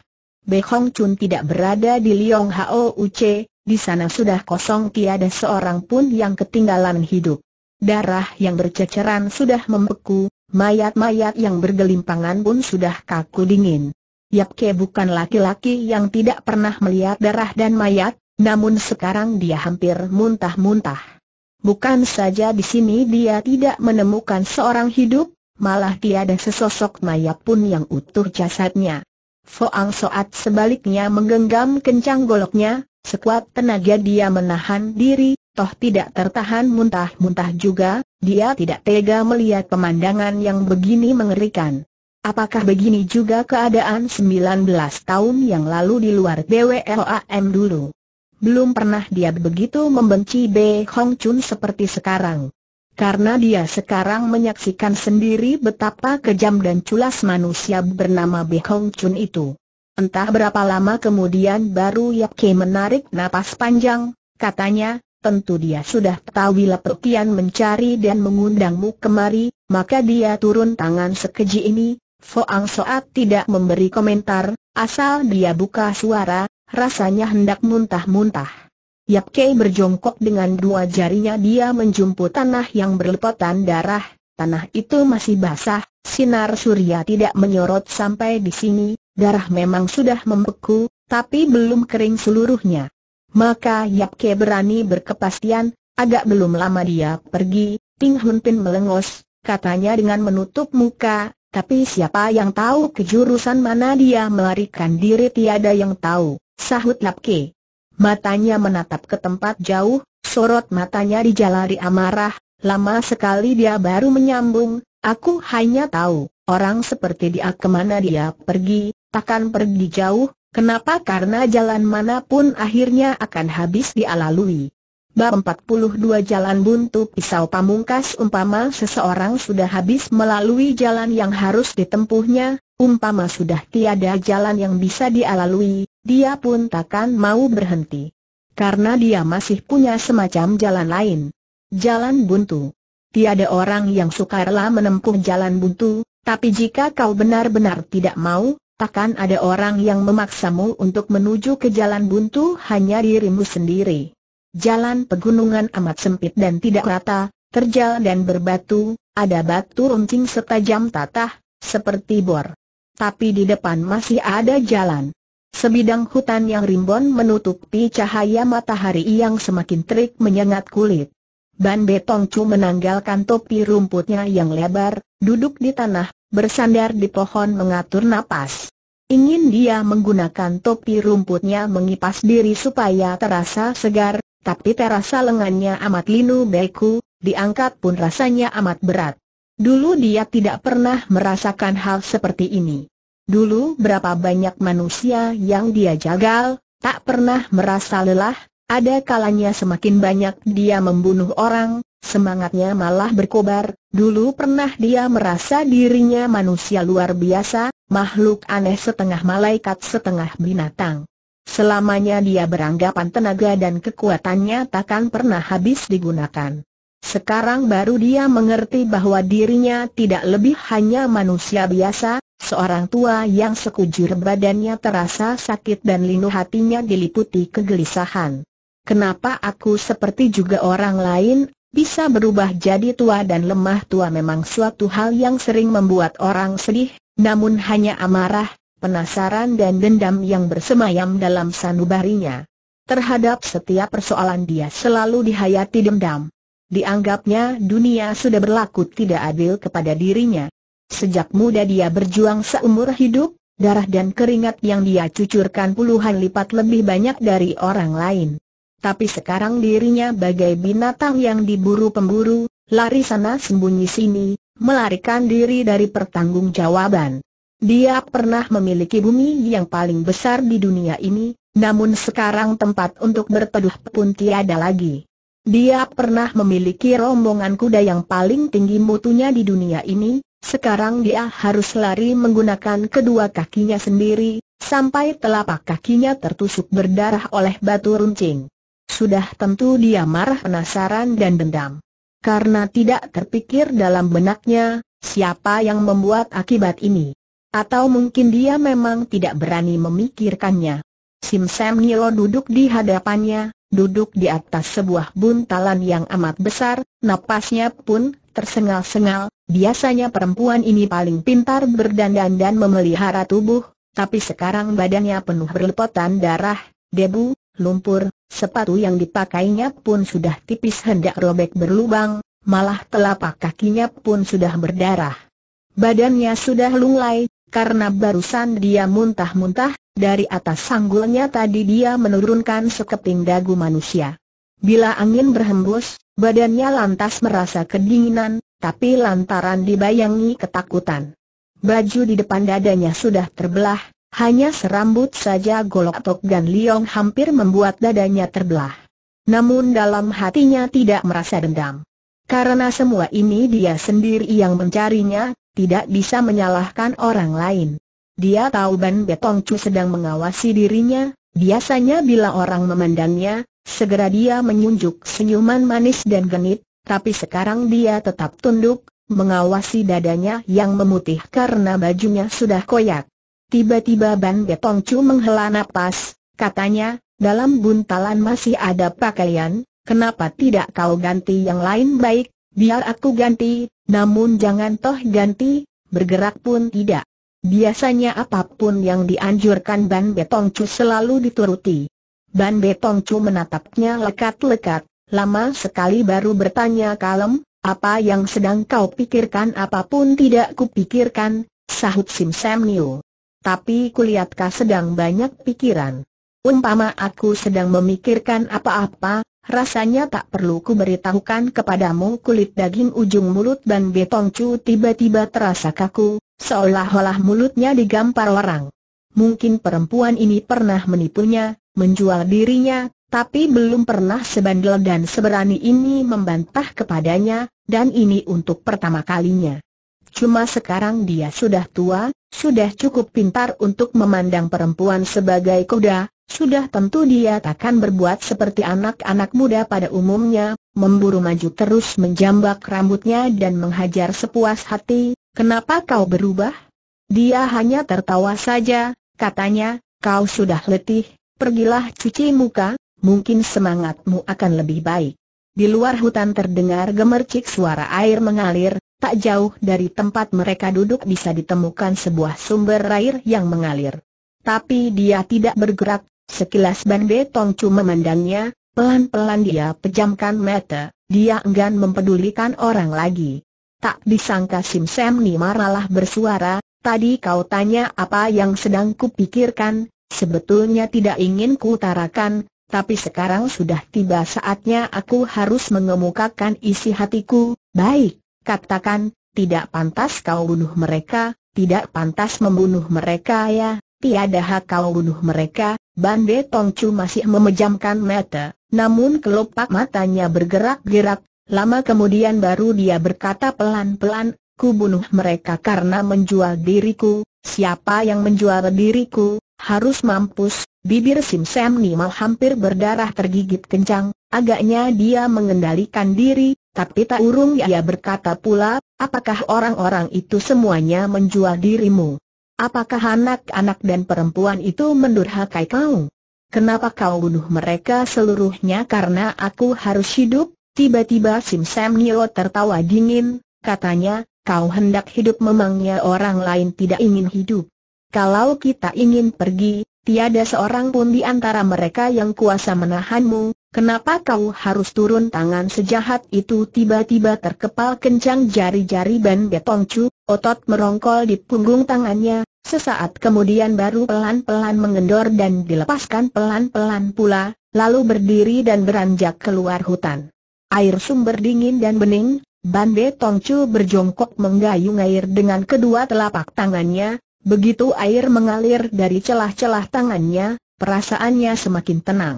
B. Hong Chun tidak berada di Liong Hao Uce, di sana sudah kosong tiada seorang pun yang ketinggalan hidup. Darah yang berceceran sudah membeku, mayat-mayat yang bergelimpangan pun sudah kaku dingin. Yap Yapke bukan laki-laki yang tidak pernah melihat darah dan mayat, namun sekarang dia hampir muntah-muntah. Bukan saja di sini dia tidak menemukan seorang hidup, malah tiada sesosok mayat pun yang utuh jasadnya. Foang Soat sebaliknya menggenggam kencang goloknya, sekuat tenaga dia menahan diri, toh tidak tertahan muntah-muntah juga, dia tidak tega melihat pemandangan yang begini mengerikan. Apakah begini juga keadaan 19 tahun yang lalu di luar BWLAM dulu? Belum pernah dia begitu membenci B. Hong Chun seperti sekarang. Karena dia sekarang menyaksikan sendiri betapa kejam dan culas manusia bernama B. Hong Chun itu. Entah berapa lama kemudian baru Yap Ke menarik napas panjang, katanya, tentu dia sudah tahu Lapuk mencari dan mengundangmu kemari, maka dia turun tangan sekeji ini, Foang Soat tidak memberi komentar, asal dia buka suara, rasanya hendak muntah-muntah. Yap Kei berjongkok dengan dua jarinya dia menjumpu tanah yang berlepotan darah, tanah itu masih basah, sinar surya tidak menyorot sampai di sini, darah memang sudah membeku, tapi belum kering seluruhnya. Maka Yap Kei berani berkepastian, agak belum lama dia pergi, Ping Hun Pin melengos, katanya dengan menutup muka, tapi siapa yang tahu kejurusan mana dia melarikan diri tiada yang tahu, sahut Lapke. Matanya menatap ke tempat jauh, sorot matanya dijalari amarah, lama sekali dia baru menyambung, aku hanya tahu, orang seperti dia kemana dia pergi, takkan pergi jauh, kenapa karena jalan manapun akhirnya akan habis dialalui. Bab 42 Jalan Buntu Pisau Pamungkas Umpama seseorang sudah habis melalui jalan yang harus ditempuhnya, umpama sudah tiada jalan yang bisa dialalui, dia pun takkan mau berhenti. Karena dia masih punya semacam jalan lain. Jalan Buntu Tiada orang yang sukarlah menempuh jalan buntu, tapi jika kau benar-benar tidak mau, takkan ada orang yang memaksamu untuk menuju ke jalan buntu hanya dirimu sendiri. Jalan pegunungan amat sempit dan tidak rata, terjal dan berbatu, ada batu runcing setajam tatah, seperti bor. Tapi di depan masih ada jalan. Sebidang hutan yang rimbon menutupi cahaya matahari yang semakin terik menyengat kulit. Ban Betong Chu menanggalkan topi rumputnya yang lebar, duduk di tanah, bersandar di pohon mengatur napas. Ingin dia menggunakan topi rumputnya mengipas diri supaya terasa segar, tapi terasa lengannya amat linu beku, diangkat pun rasanya amat berat. Dulu dia tidak pernah merasakan hal seperti ini. Dulu berapa banyak manusia yang dia jagal, tak pernah merasa lelah, ada kalanya semakin banyak dia membunuh orang, semangatnya malah berkobar, dulu pernah dia merasa dirinya manusia luar biasa, makhluk aneh setengah malaikat setengah binatang. Selamanya dia beranggapan tenaga dan kekuatannya takkan pernah habis digunakan. Sekarang baru dia mengerti bahwa dirinya tidak lebih hanya manusia biasa, seorang tua yang sekujur badannya terasa sakit dan linu hatinya diliputi kegelisahan. Kenapa aku seperti juga orang lain, bisa berubah jadi tua dan lemah tua memang suatu hal yang sering membuat orang sedih, namun hanya amarah, penasaran dan dendam yang bersemayam dalam sanubarinya. Terhadap setiap persoalan dia selalu dihayati dendam. Dianggapnya dunia sudah berlaku tidak adil kepada dirinya. Sejak muda dia berjuang seumur hidup, darah dan keringat yang dia cucurkan puluhan lipat lebih banyak dari orang lain. Tapi sekarang dirinya bagai binatang yang diburu pemburu, lari sana sembunyi sini, melarikan diri dari pertanggungjawaban. Dia pernah memiliki bumi yang paling besar di dunia ini, namun sekarang tempat untuk berteduh pun tiada lagi. Dia pernah memiliki rombongan kuda yang paling tinggi mutunya di dunia ini, sekarang dia harus lari menggunakan kedua kakinya sendiri, sampai telapak kakinya tertusuk berdarah oleh batu runcing. Sudah tentu dia marah penasaran dan dendam. Karena tidak terpikir dalam benaknya, siapa yang membuat akibat ini. Atau mungkin dia memang tidak berani memikirkannya. Sim Sam Nilo duduk di hadapannya, duduk di atas sebuah buntalan yang amat besar, napasnya pun tersengal-sengal, biasanya perempuan ini paling pintar berdandan dan memelihara tubuh, tapi sekarang badannya penuh berlepotan darah, debu, lumpur, sepatu yang dipakainya pun sudah tipis hendak robek berlubang, malah telapak kakinya pun sudah berdarah. Badannya sudah lunglai, karena barusan dia muntah-muntah, dari atas sanggulnya tadi dia menurunkan sekeping dagu manusia. Bila angin berhembus, badannya lantas merasa kedinginan, tapi lantaran dibayangi ketakutan. Baju di depan dadanya sudah terbelah, hanya serambut saja golok Tok Gan Liong hampir membuat dadanya terbelah. Namun dalam hatinya tidak merasa dendam. Karena semua ini dia sendiri yang mencarinya, tidak bisa menyalahkan orang lain. Dia tahu Ban Betong Chu sedang mengawasi dirinya, biasanya bila orang memandangnya, segera dia menyunjuk, senyuman manis dan genit, tapi sekarang dia tetap tunduk, mengawasi dadanya yang memutih karena bajunya sudah koyak. Tiba-tiba Ban Betong Chu menghela nafas. katanya, dalam buntalan masih ada pakaian, kenapa tidak kau ganti yang lain baik, Biar aku ganti, namun jangan toh ganti, bergerak pun tidak. Biasanya apapun yang dianjurkan Ban Betongcu selalu dituruti. Ban Betongcu menatapnya lekat-lekat, lama sekali baru bertanya kalem, apa yang sedang kau pikirkan apapun tidak kupikirkan, sahut Sim Sam Niu. Tapi kulihat kau sedang banyak pikiran. Umpama aku sedang memikirkan apa-apa, Rasanya tak perlu ku beritahukan kepadamu kulit daging ujung mulut dan Betong tiba-tiba terasa kaku, seolah-olah mulutnya digampar orang. Mungkin perempuan ini pernah menipunya, menjual dirinya, tapi belum pernah sebandel dan seberani ini membantah kepadanya, dan ini untuk pertama kalinya. Cuma sekarang dia sudah tua, sudah cukup pintar untuk memandang perempuan sebagai kuda, sudah tentu dia takkan berbuat seperti anak-anak muda pada umumnya, memburu maju terus menjambak rambutnya dan menghajar sepuas hati, kenapa kau berubah? Dia hanya tertawa saja, katanya, kau sudah letih, pergilah cuci muka, mungkin semangatmu akan lebih baik. Di luar hutan terdengar gemercik suara air mengalir, tak jauh dari tempat mereka duduk bisa ditemukan sebuah sumber air yang mengalir. Tapi dia tidak bergerak, Sekilas Ban Tong Chu memandangnya, pelan-pelan dia pejamkan mata, dia enggan mempedulikan orang lagi. Tak disangka Sim Sam Ni maralah bersuara, tadi kau tanya apa yang sedang kupikirkan, sebetulnya tidak ingin kutarakan, tapi sekarang sudah tiba saatnya aku harus mengemukakan isi hatiku, baik, katakan, tidak pantas kau bunuh mereka, tidak pantas membunuh mereka ya, tiada hak kau bunuh mereka, Bande Tongcu masih memejamkan mata, namun kelopak matanya bergerak-gerak, lama kemudian baru dia berkata pelan-pelan, ku bunuh mereka karena menjual diriku, siapa yang menjual diriku, harus mampus, bibir Sim Sam Nima hampir berdarah tergigit kencang, agaknya dia mengendalikan diri, tapi tak urung ia berkata pula, apakah orang-orang itu semuanya menjual dirimu? Apakah anak-anak dan perempuan itu mendurhakai kau? Kenapa kau bunuh mereka seluruhnya karena aku harus hidup? Tiba-tiba Sim Sam Nio tertawa dingin, katanya, kau hendak hidup memangnya orang lain tidak ingin hidup. Kalau kita ingin pergi, tiada seorang pun di antara mereka yang kuasa menahanmu, kenapa kau harus turun tangan sejahat itu tiba-tiba terkepal kencang jari-jari Ban Betongcu, otot merongkol di punggung tangannya, sesaat kemudian baru pelan-pelan mengendor dan dilepaskan pelan-pelan pula, lalu berdiri dan beranjak keluar hutan. Air sumber dingin dan bening, Ban Betongcu berjongkok menggayung air dengan kedua telapak tangannya, Begitu air mengalir dari celah-celah tangannya, perasaannya semakin tenang.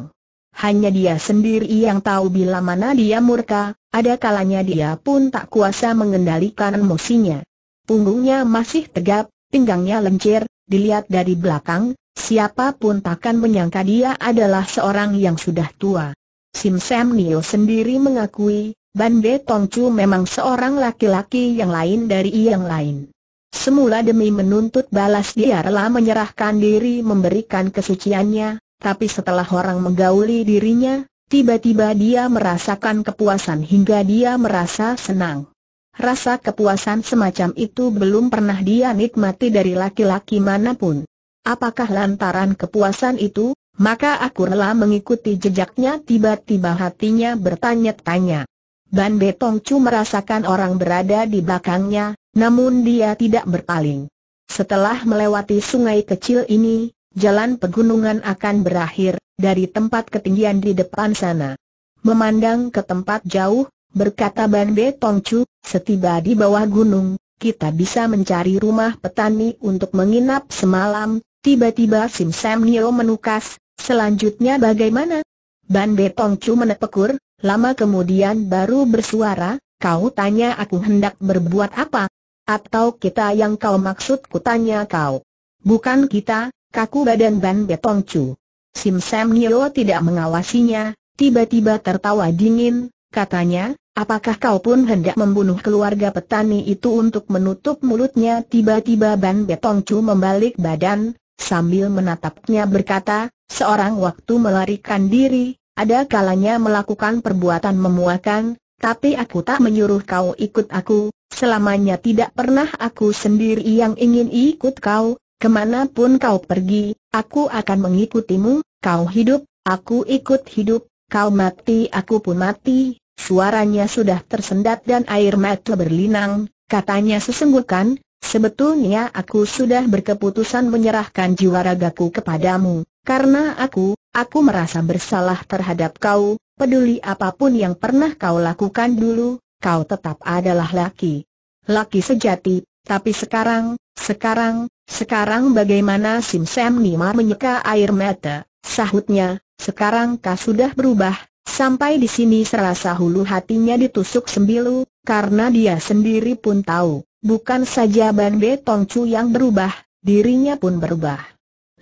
Hanya dia sendiri yang tahu bila mana dia murka, ada kalanya dia pun tak kuasa mengendalikan emosinya. Punggungnya masih tegap, pinggangnya lencir, dilihat dari belakang, siapapun takkan menyangka dia adalah seorang yang sudah tua. Sim Sam Nio sendiri mengakui, Ban Be Tong Chu memang seorang laki-laki yang lain dari yang lain. Semula demi menuntut balas dia rela menyerahkan diri memberikan kesuciannya, tapi setelah orang menggauli dirinya, tiba-tiba dia merasakan kepuasan hingga dia merasa senang. Rasa kepuasan semacam itu belum pernah dia nikmati dari laki-laki manapun. Apakah lantaran kepuasan itu, maka aku rela mengikuti jejaknya tiba-tiba hatinya bertanya-tanya. Ban Betong Chu merasakan orang berada di belakangnya, namun dia tidak berpaling. Setelah melewati sungai kecil ini, jalan pegunungan akan berakhir, dari tempat ketinggian di depan sana. Memandang ke tempat jauh, berkata Ban Be Tongcu, setiba di bawah gunung, kita bisa mencari rumah petani untuk menginap semalam, tiba-tiba Sim Sam Nio menukas, selanjutnya bagaimana? Ban Be Tongcu menepekur, lama kemudian baru bersuara, kau tanya aku hendak berbuat apa, atau kita yang kau maksud kutanya kau. Bukan kita, kaku badan Ban Betong Chu. Sim Sam Nio tidak mengawasinya, tiba-tiba tertawa dingin, katanya, apakah kau pun hendak membunuh keluarga petani itu untuk menutup mulutnya? Tiba-tiba Ban Betong Chu membalik badan, sambil menatapnya berkata, seorang waktu melarikan diri, ada kalanya melakukan perbuatan memuakan, tapi aku tak menyuruh kau ikut aku, selamanya tidak pernah aku sendiri yang ingin ikut kau, kemanapun kau pergi, aku akan mengikutimu, kau hidup, aku ikut hidup, kau mati aku pun mati, suaranya sudah tersendat dan air mata berlinang, katanya sesungguhkan, Sebetulnya aku sudah berkeputusan menyerahkan jiwa ragaku kepadamu, karena aku, aku merasa bersalah terhadap kau, peduli apapun yang pernah kau lakukan dulu, kau tetap adalah laki. Laki sejati, tapi sekarang, sekarang, sekarang bagaimana Sim Sam Nima menyeka air mata, sahutnya, sekarang kau sudah berubah, sampai di sini serasa hulu hatinya ditusuk sembilu, karena dia sendiri pun tahu, bukan saja Ban Tong Chu yang berubah, dirinya pun berubah.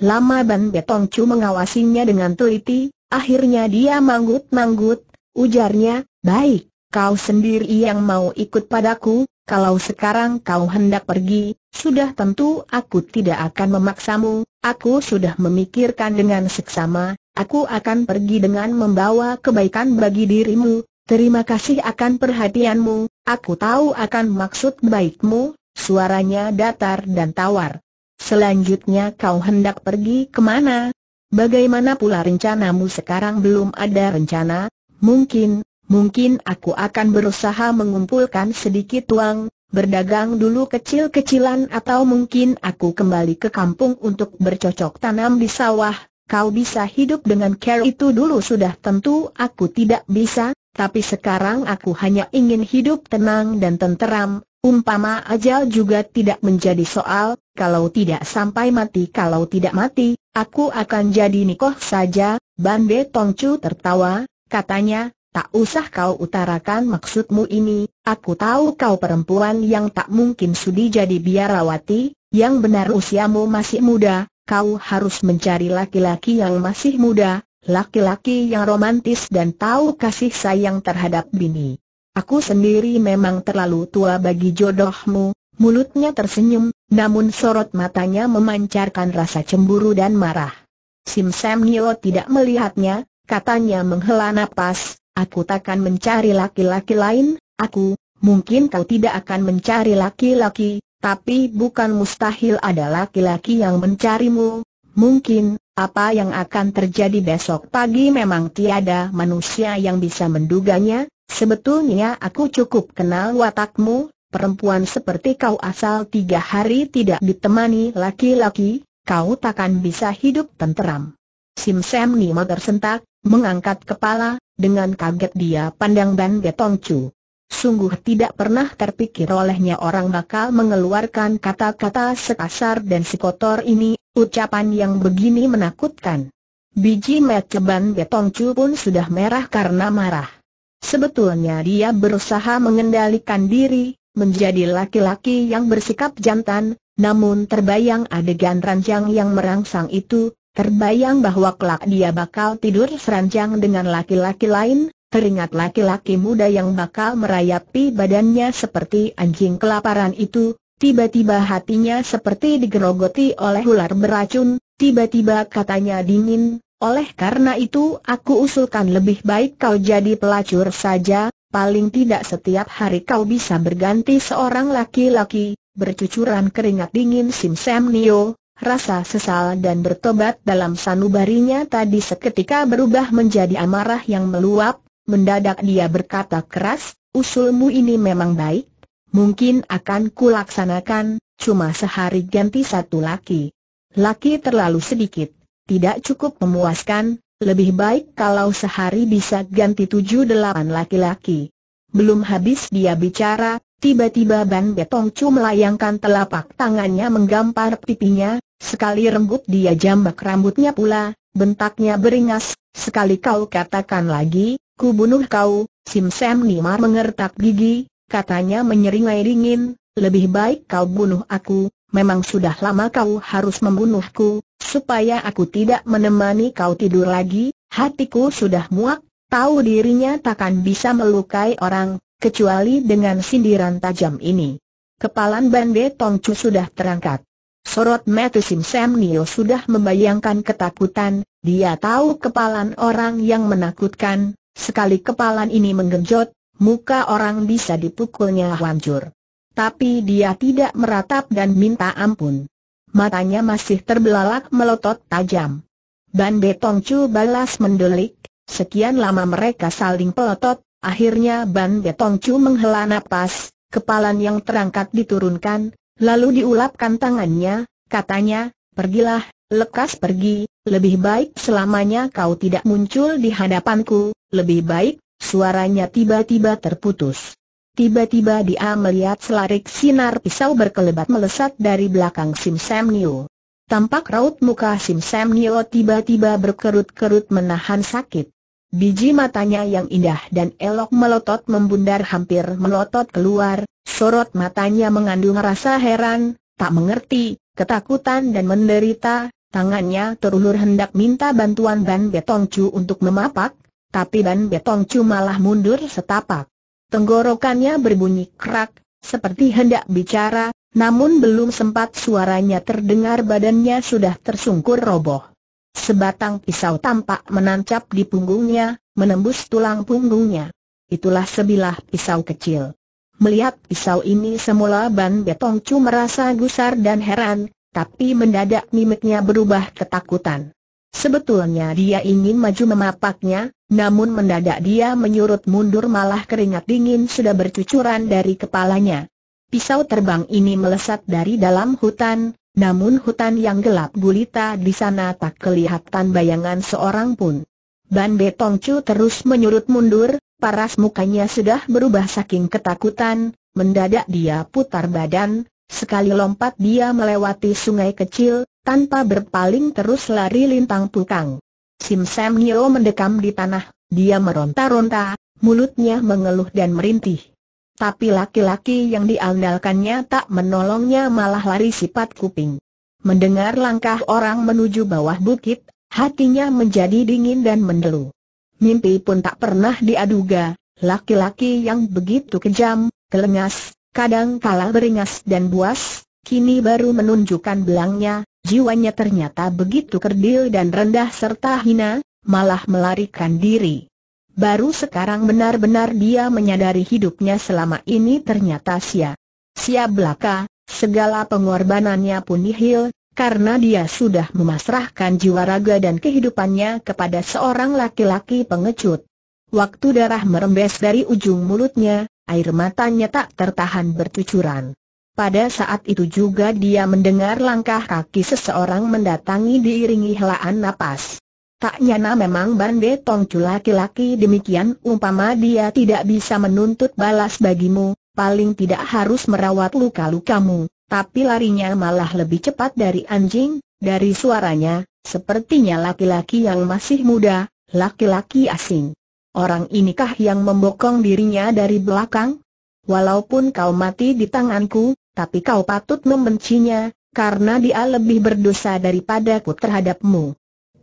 Lama Ban Tong Chu mengawasinya dengan teliti, Akhirnya dia manggut-manggut, ujarnya, baik, kau sendiri yang mau ikut padaku, kalau sekarang kau hendak pergi, sudah tentu aku tidak akan memaksamu, aku sudah memikirkan dengan seksama, aku akan pergi dengan membawa kebaikan bagi dirimu, terima kasih akan perhatianmu, aku tahu akan maksud baikmu, suaranya datar dan tawar. Selanjutnya kau hendak pergi kemana, Bagaimana pula rencanamu sekarang belum ada rencana? Mungkin, mungkin aku akan berusaha mengumpulkan sedikit uang, berdagang dulu kecil-kecilan atau mungkin aku kembali ke kampung untuk bercocok tanam di sawah. Kau bisa hidup dengan care itu dulu sudah tentu aku tidak bisa, tapi sekarang aku hanya ingin hidup tenang dan tenteram, Umpama ajal juga tidak menjadi soal, kalau tidak sampai mati kalau tidak mati, aku akan jadi nikoh saja, Bande Tongcu tertawa, katanya, tak usah kau utarakan maksudmu ini, aku tahu kau perempuan yang tak mungkin sudi jadi biarawati, yang benar usiamu masih muda, kau harus mencari laki-laki yang masih muda, laki-laki yang romantis dan tahu kasih sayang terhadap bini. Aku sendiri memang terlalu tua bagi jodohmu, mulutnya tersenyum, namun sorot matanya memancarkan rasa cemburu dan marah. Sim Sam Nio tidak melihatnya, katanya menghela napas, aku takkan mencari laki-laki lain, aku, mungkin kau tidak akan mencari laki-laki, tapi bukan mustahil ada laki-laki yang mencarimu, mungkin, apa yang akan terjadi besok pagi memang tiada manusia yang bisa menduganya, Sebetulnya aku cukup kenal watakmu, perempuan seperti kau asal tiga hari tidak ditemani laki-laki, kau takkan bisa hidup tenteram. Sim Sam Nima tersentak, mengangkat kepala, dengan kaget dia pandang Ban Getong Chu. Sungguh tidak pernah terpikir olehnya orang bakal mengeluarkan kata-kata sekasar dan sekotor ini, ucapan yang begini menakutkan. Biji Getong Chu pun sudah merah karena marah. Sebetulnya dia berusaha mengendalikan diri, menjadi laki-laki yang bersikap jantan, namun terbayang adegan ranjang yang merangsang itu, terbayang bahwa kelak dia bakal tidur seranjang dengan laki-laki lain, teringat laki-laki muda yang bakal merayapi badannya seperti anjing kelaparan itu, tiba-tiba hatinya seperti digerogoti oleh ular beracun, tiba-tiba katanya dingin, oleh karena itu aku usulkan lebih baik kau jadi pelacur saja, paling tidak setiap hari kau bisa berganti seorang laki-laki, bercucuran keringat dingin Sim Sam Nio, rasa sesal dan bertobat dalam sanubarinya tadi seketika berubah menjadi amarah yang meluap, mendadak dia berkata keras, usulmu ini memang baik, mungkin akan kulaksanakan, cuma sehari ganti satu laki. Laki terlalu sedikit tidak cukup memuaskan, lebih baik kalau sehari bisa ganti tujuh delapan laki-laki. Belum habis dia bicara, tiba-tiba Ban Betong Chu melayangkan telapak tangannya menggampar pipinya, sekali renggut dia jambak rambutnya pula, bentaknya beringas, sekali kau katakan lagi, ku bunuh kau, Sim Sam Nimar mengertak gigi, katanya menyeringai dingin, lebih baik kau bunuh aku, memang sudah lama kau harus membunuhku, supaya aku tidak menemani kau tidur lagi, hatiku sudah muak, tahu dirinya takkan bisa melukai orang, kecuali dengan sindiran tajam ini. Kepalan Bande Tongcu sudah terangkat. Sorot Matthew Sim sudah membayangkan ketakutan, dia tahu kepalan orang yang menakutkan, sekali kepalan ini menggenjot, muka orang bisa dipukulnya hancur. Tapi dia tidak meratap dan minta ampun matanya masih terbelalak melotot tajam. Ban Betong balas mendelik, sekian lama mereka saling pelotot, akhirnya Ban Betong menghela napas, kepalan yang terangkat diturunkan, lalu diulapkan tangannya, katanya, pergilah, lekas pergi, lebih baik selamanya kau tidak muncul di hadapanku, lebih baik, suaranya tiba-tiba terputus. Tiba-tiba dia melihat selarik sinar pisau berkelebat melesat dari belakang Sim Sam Nio. Tampak raut muka Sim Sam Nio tiba-tiba berkerut-kerut menahan sakit. Biji matanya yang indah dan elok melotot membundar hampir melotot keluar, sorot matanya mengandung rasa heran, tak mengerti, ketakutan dan menderita, tangannya terulur hendak minta bantuan Ban Betongcu untuk memapak, tapi Ban Betongcu malah mundur setapak tenggorokannya berbunyi kerak, seperti hendak bicara, namun belum sempat suaranya terdengar badannya sudah tersungkur roboh. Sebatang pisau tampak menancap di punggungnya, menembus tulang punggungnya. Itulah sebilah pisau kecil. Melihat pisau ini semula Ban Betong merasa gusar dan heran, tapi mendadak mimiknya berubah ketakutan. Sebetulnya dia ingin maju memapaknya, namun mendadak dia menyurut mundur malah keringat dingin sudah bercucuran dari kepalanya. Pisau terbang ini melesat dari dalam hutan, namun hutan yang gelap gulita di sana tak kelihatan bayangan seorang pun. Ban Betongcu terus menyurut mundur, paras mukanya sudah berubah saking ketakutan, mendadak dia putar badan, sekali lompat dia melewati sungai kecil, tanpa berpaling terus lari lintang pukang. Sim Sam Nyo mendekam di tanah, dia meronta-ronta, mulutnya mengeluh dan merintih. Tapi laki-laki yang diandalkannya tak menolongnya malah lari sifat kuping. Mendengar langkah orang menuju bawah bukit, hatinya menjadi dingin dan mendelu. Mimpi pun tak pernah diaduga, laki-laki yang begitu kejam, kelengas, kadang kalah beringas dan buas, kini baru menunjukkan belangnya, jiwanya ternyata begitu kerdil dan rendah serta hina, malah melarikan diri. Baru sekarang benar-benar dia menyadari hidupnya selama ini ternyata sia. Sia belaka, segala pengorbanannya pun nihil, karena dia sudah memasrahkan jiwa raga dan kehidupannya kepada seorang laki-laki pengecut. Waktu darah merembes dari ujung mulutnya, air matanya tak tertahan bercucuran. Pada saat itu juga dia mendengar langkah kaki seseorang mendatangi diiringi helaan napas. Tak nyana memang Bande Tongcu laki-laki demikian umpama dia tidak bisa menuntut balas bagimu, paling tidak harus merawat luka-lukamu, tapi larinya malah lebih cepat dari anjing, dari suaranya, sepertinya laki-laki yang masih muda, laki-laki asing. Orang inikah yang membokong dirinya dari belakang? Walaupun kau mati di tanganku, tapi kau patut membencinya, karena dia lebih berdosa daripada ku terhadapmu.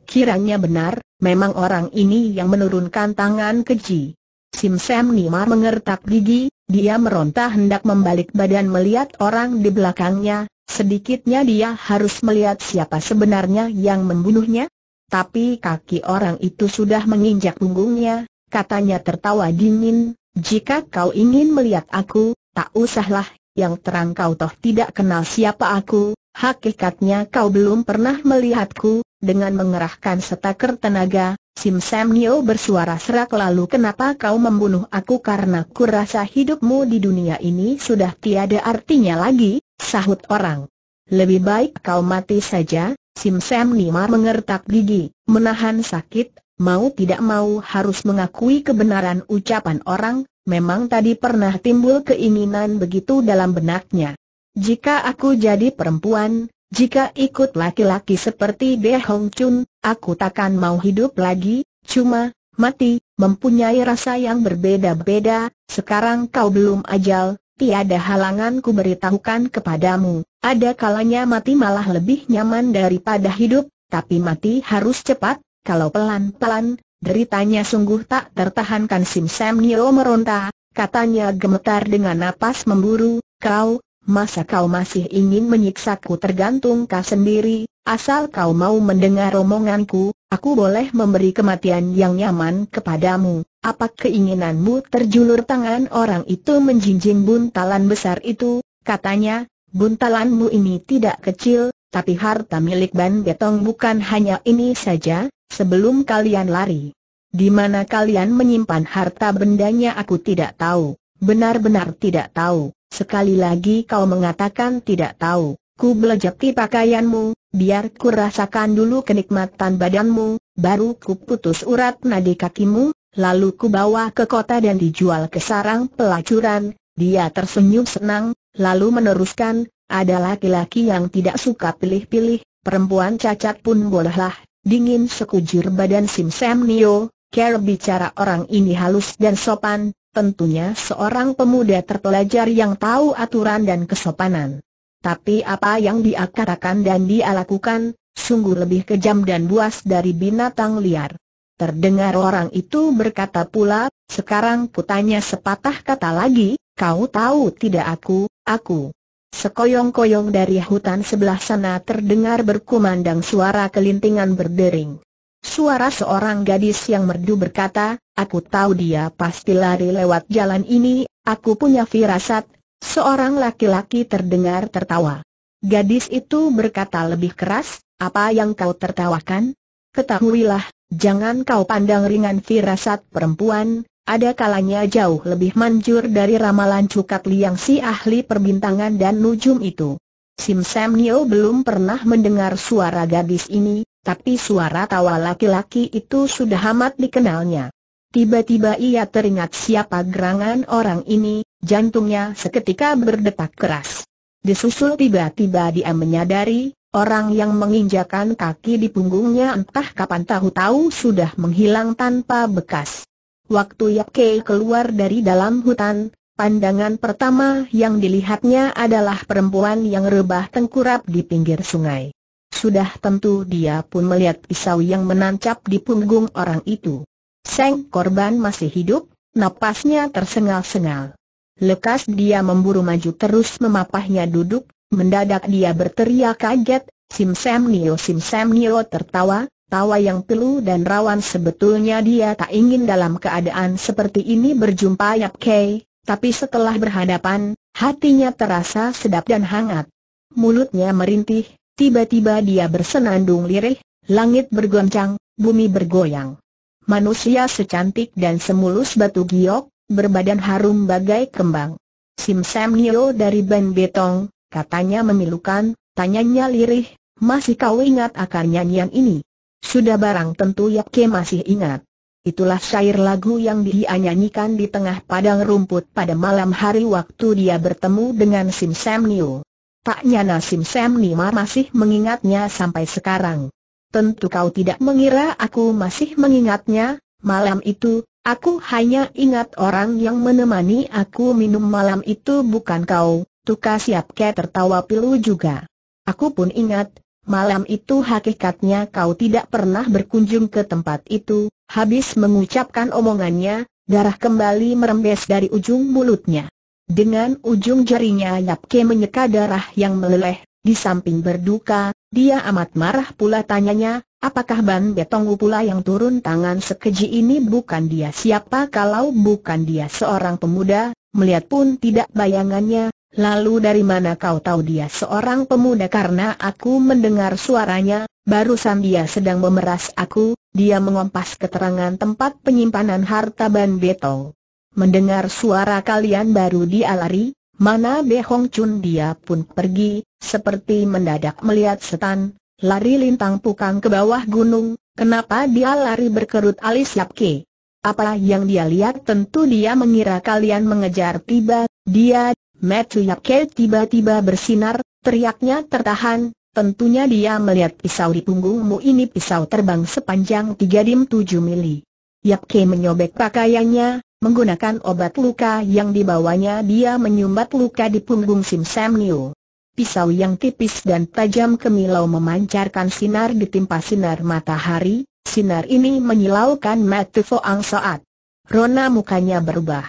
Kiranya benar, memang orang ini yang menurunkan tangan keji. Sim Sam Nimar mengertak gigi, dia meronta hendak membalik badan melihat orang di belakangnya, sedikitnya dia harus melihat siapa sebenarnya yang membunuhnya. Tapi kaki orang itu sudah menginjak punggungnya, katanya tertawa dingin, jika kau ingin melihat aku, tak usahlah yang terang kau toh tidak kenal siapa aku, hakikatnya kau belum pernah melihatku, dengan mengerahkan setaker tenaga, Sim Sam Nyo bersuara serak lalu kenapa kau membunuh aku karena kurasa hidupmu di dunia ini sudah tiada artinya lagi, sahut orang. Lebih baik kau mati saja, Sim Sam Nimar mengertak gigi, menahan sakit, mau tidak mau harus mengakui kebenaran ucapan orang, Memang tadi pernah timbul keinginan begitu dalam benaknya. Jika aku jadi perempuan, jika ikut laki-laki seperti De Hong Chun, aku takkan mau hidup lagi, cuma, mati, mempunyai rasa yang berbeda-beda, sekarang kau belum ajal, tiada halangan ku beritahukan kepadamu, ada kalanya mati malah lebih nyaman daripada hidup, tapi mati harus cepat, kalau pelan-pelan, Deritanya sungguh tak tertahankan Sim Sam Nio meronta, katanya gemetar dengan napas memburu, kau, masa kau masih ingin menyiksaku tergantung kau sendiri, asal kau mau mendengar omonganku, aku boleh memberi kematian yang nyaman kepadamu. Apa keinginanmu terjulur tangan orang itu menjinjing buntalan besar itu, katanya, buntalanmu ini tidak kecil, tapi harta milik Ban Betong bukan hanya ini saja, sebelum kalian lari. Di mana kalian menyimpan harta bendanya aku tidak tahu, benar-benar tidak tahu. Sekali lagi kau mengatakan tidak tahu, ku belejati pakaianmu, biar ku rasakan dulu kenikmatan badanmu, baru ku putus urat nadi kakimu, lalu ku bawa ke kota dan dijual ke sarang pelacuran. Dia tersenyum senang, lalu meneruskan, ada laki-laki yang tidak suka pilih-pilih, perempuan cacat pun bolehlah Dingin sekujur badan Sim Sam Nio, Care bicara orang ini halus dan sopan, tentunya seorang pemuda terpelajar yang tahu aturan dan kesopanan. Tapi apa yang dia katakan dan dia lakukan, sungguh lebih kejam dan buas dari binatang liar. Terdengar orang itu berkata pula, sekarang putanya sepatah kata lagi, kau tahu tidak aku, aku. Sekoyong-koyong dari hutan sebelah sana terdengar berkumandang suara kelintingan berdering. Suara seorang gadis yang merdu berkata, aku tahu dia pasti lari lewat jalan ini, aku punya firasat, seorang laki-laki terdengar tertawa. Gadis itu berkata lebih keras, apa yang kau tertawakan? Ketahuilah, jangan kau pandang ringan firasat perempuan, ada kalanya jauh lebih manjur dari ramalan Cukat Liang si ahli perbintangan dan nujum itu. Sim Sam Nio belum pernah mendengar suara gadis ini, tapi suara tawa laki-laki itu sudah amat dikenalnya. Tiba-tiba ia teringat siapa gerangan orang ini, jantungnya seketika berdetak keras. Disusul tiba-tiba dia menyadari, orang yang menginjakan kaki di punggungnya entah kapan tahu-tahu sudah menghilang tanpa bekas. Waktu Yap Ke keluar dari dalam hutan, pandangan pertama yang dilihatnya adalah perempuan yang rebah tengkurap di pinggir sungai. Sudah tentu dia pun melihat pisau yang menancap di punggung orang itu. Seng korban masih hidup, napasnya tersengal-sengal. Lekas dia memburu maju terus memapahnya duduk, mendadak dia berteriak kaget, Sim Sam Nio Sim Sam Nio tertawa, tawa yang pilu dan rawan sebetulnya dia tak ingin dalam keadaan seperti ini berjumpa Yap Kei, tapi setelah berhadapan, hatinya terasa sedap dan hangat. Mulutnya merintih, tiba-tiba dia bersenandung lirih, langit bergoncang, bumi bergoyang. Manusia secantik dan semulus batu giok, berbadan harum bagai kembang. Sim Sam Nio dari Ben Betong, katanya memilukan, tanyanya lirih, masih kau ingat akar nyanyian ini? Sudah barang tentu Yakke masih ingat. Itulah syair lagu yang dia nyanyikan di tengah padang rumput pada malam hari waktu dia bertemu dengan Sim Sam Niu. Tak nyana Sim Sam Niu masih mengingatnya sampai sekarang. Tentu kau tidak mengira aku masih mengingatnya, malam itu, aku hanya ingat orang yang menemani aku minum malam itu bukan kau, Tukas siap ke tertawa pilu juga. Aku pun ingat, Malam itu hakikatnya kau tidak pernah berkunjung ke tempat itu, habis mengucapkan omongannya, darah kembali merembes dari ujung mulutnya. Dengan ujung jarinya Yapke menyeka darah yang meleleh, di samping berduka, dia amat marah pula tanyanya, apakah Ban Betongu pula yang turun tangan sekeji ini bukan dia siapa kalau bukan dia seorang pemuda, melihat pun tidak bayangannya, Lalu dari mana kau tahu dia seorang pemuda karena aku mendengar suaranya, barusan dia sedang memeras aku, dia mengompas keterangan tempat penyimpanan harta Ban Beto. Mendengar suara kalian baru dia lari, mana Be Hong Chun dia pun pergi, seperti mendadak melihat setan, lari lintang pukang ke bawah gunung, kenapa dia lari berkerut alis yapke? Apa yang dia lihat tentu dia mengira kalian mengejar tiba, dia Matthew Yapke tiba-tiba bersinar, teriaknya tertahan, tentunya dia melihat pisau di punggungmu ini pisau terbang sepanjang 3 dim 7 mili. Yapke menyobek pakaiannya, menggunakan obat luka yang dibawanya dia menyumbat luka di punggung Sim Sam Niu. Pisau yang tipis dan tajam kemilau memancarkan sinar ditimpa sinar matahari, sinar ini menyilaukan Matthew Foang Saat. Rona mukanya berubah.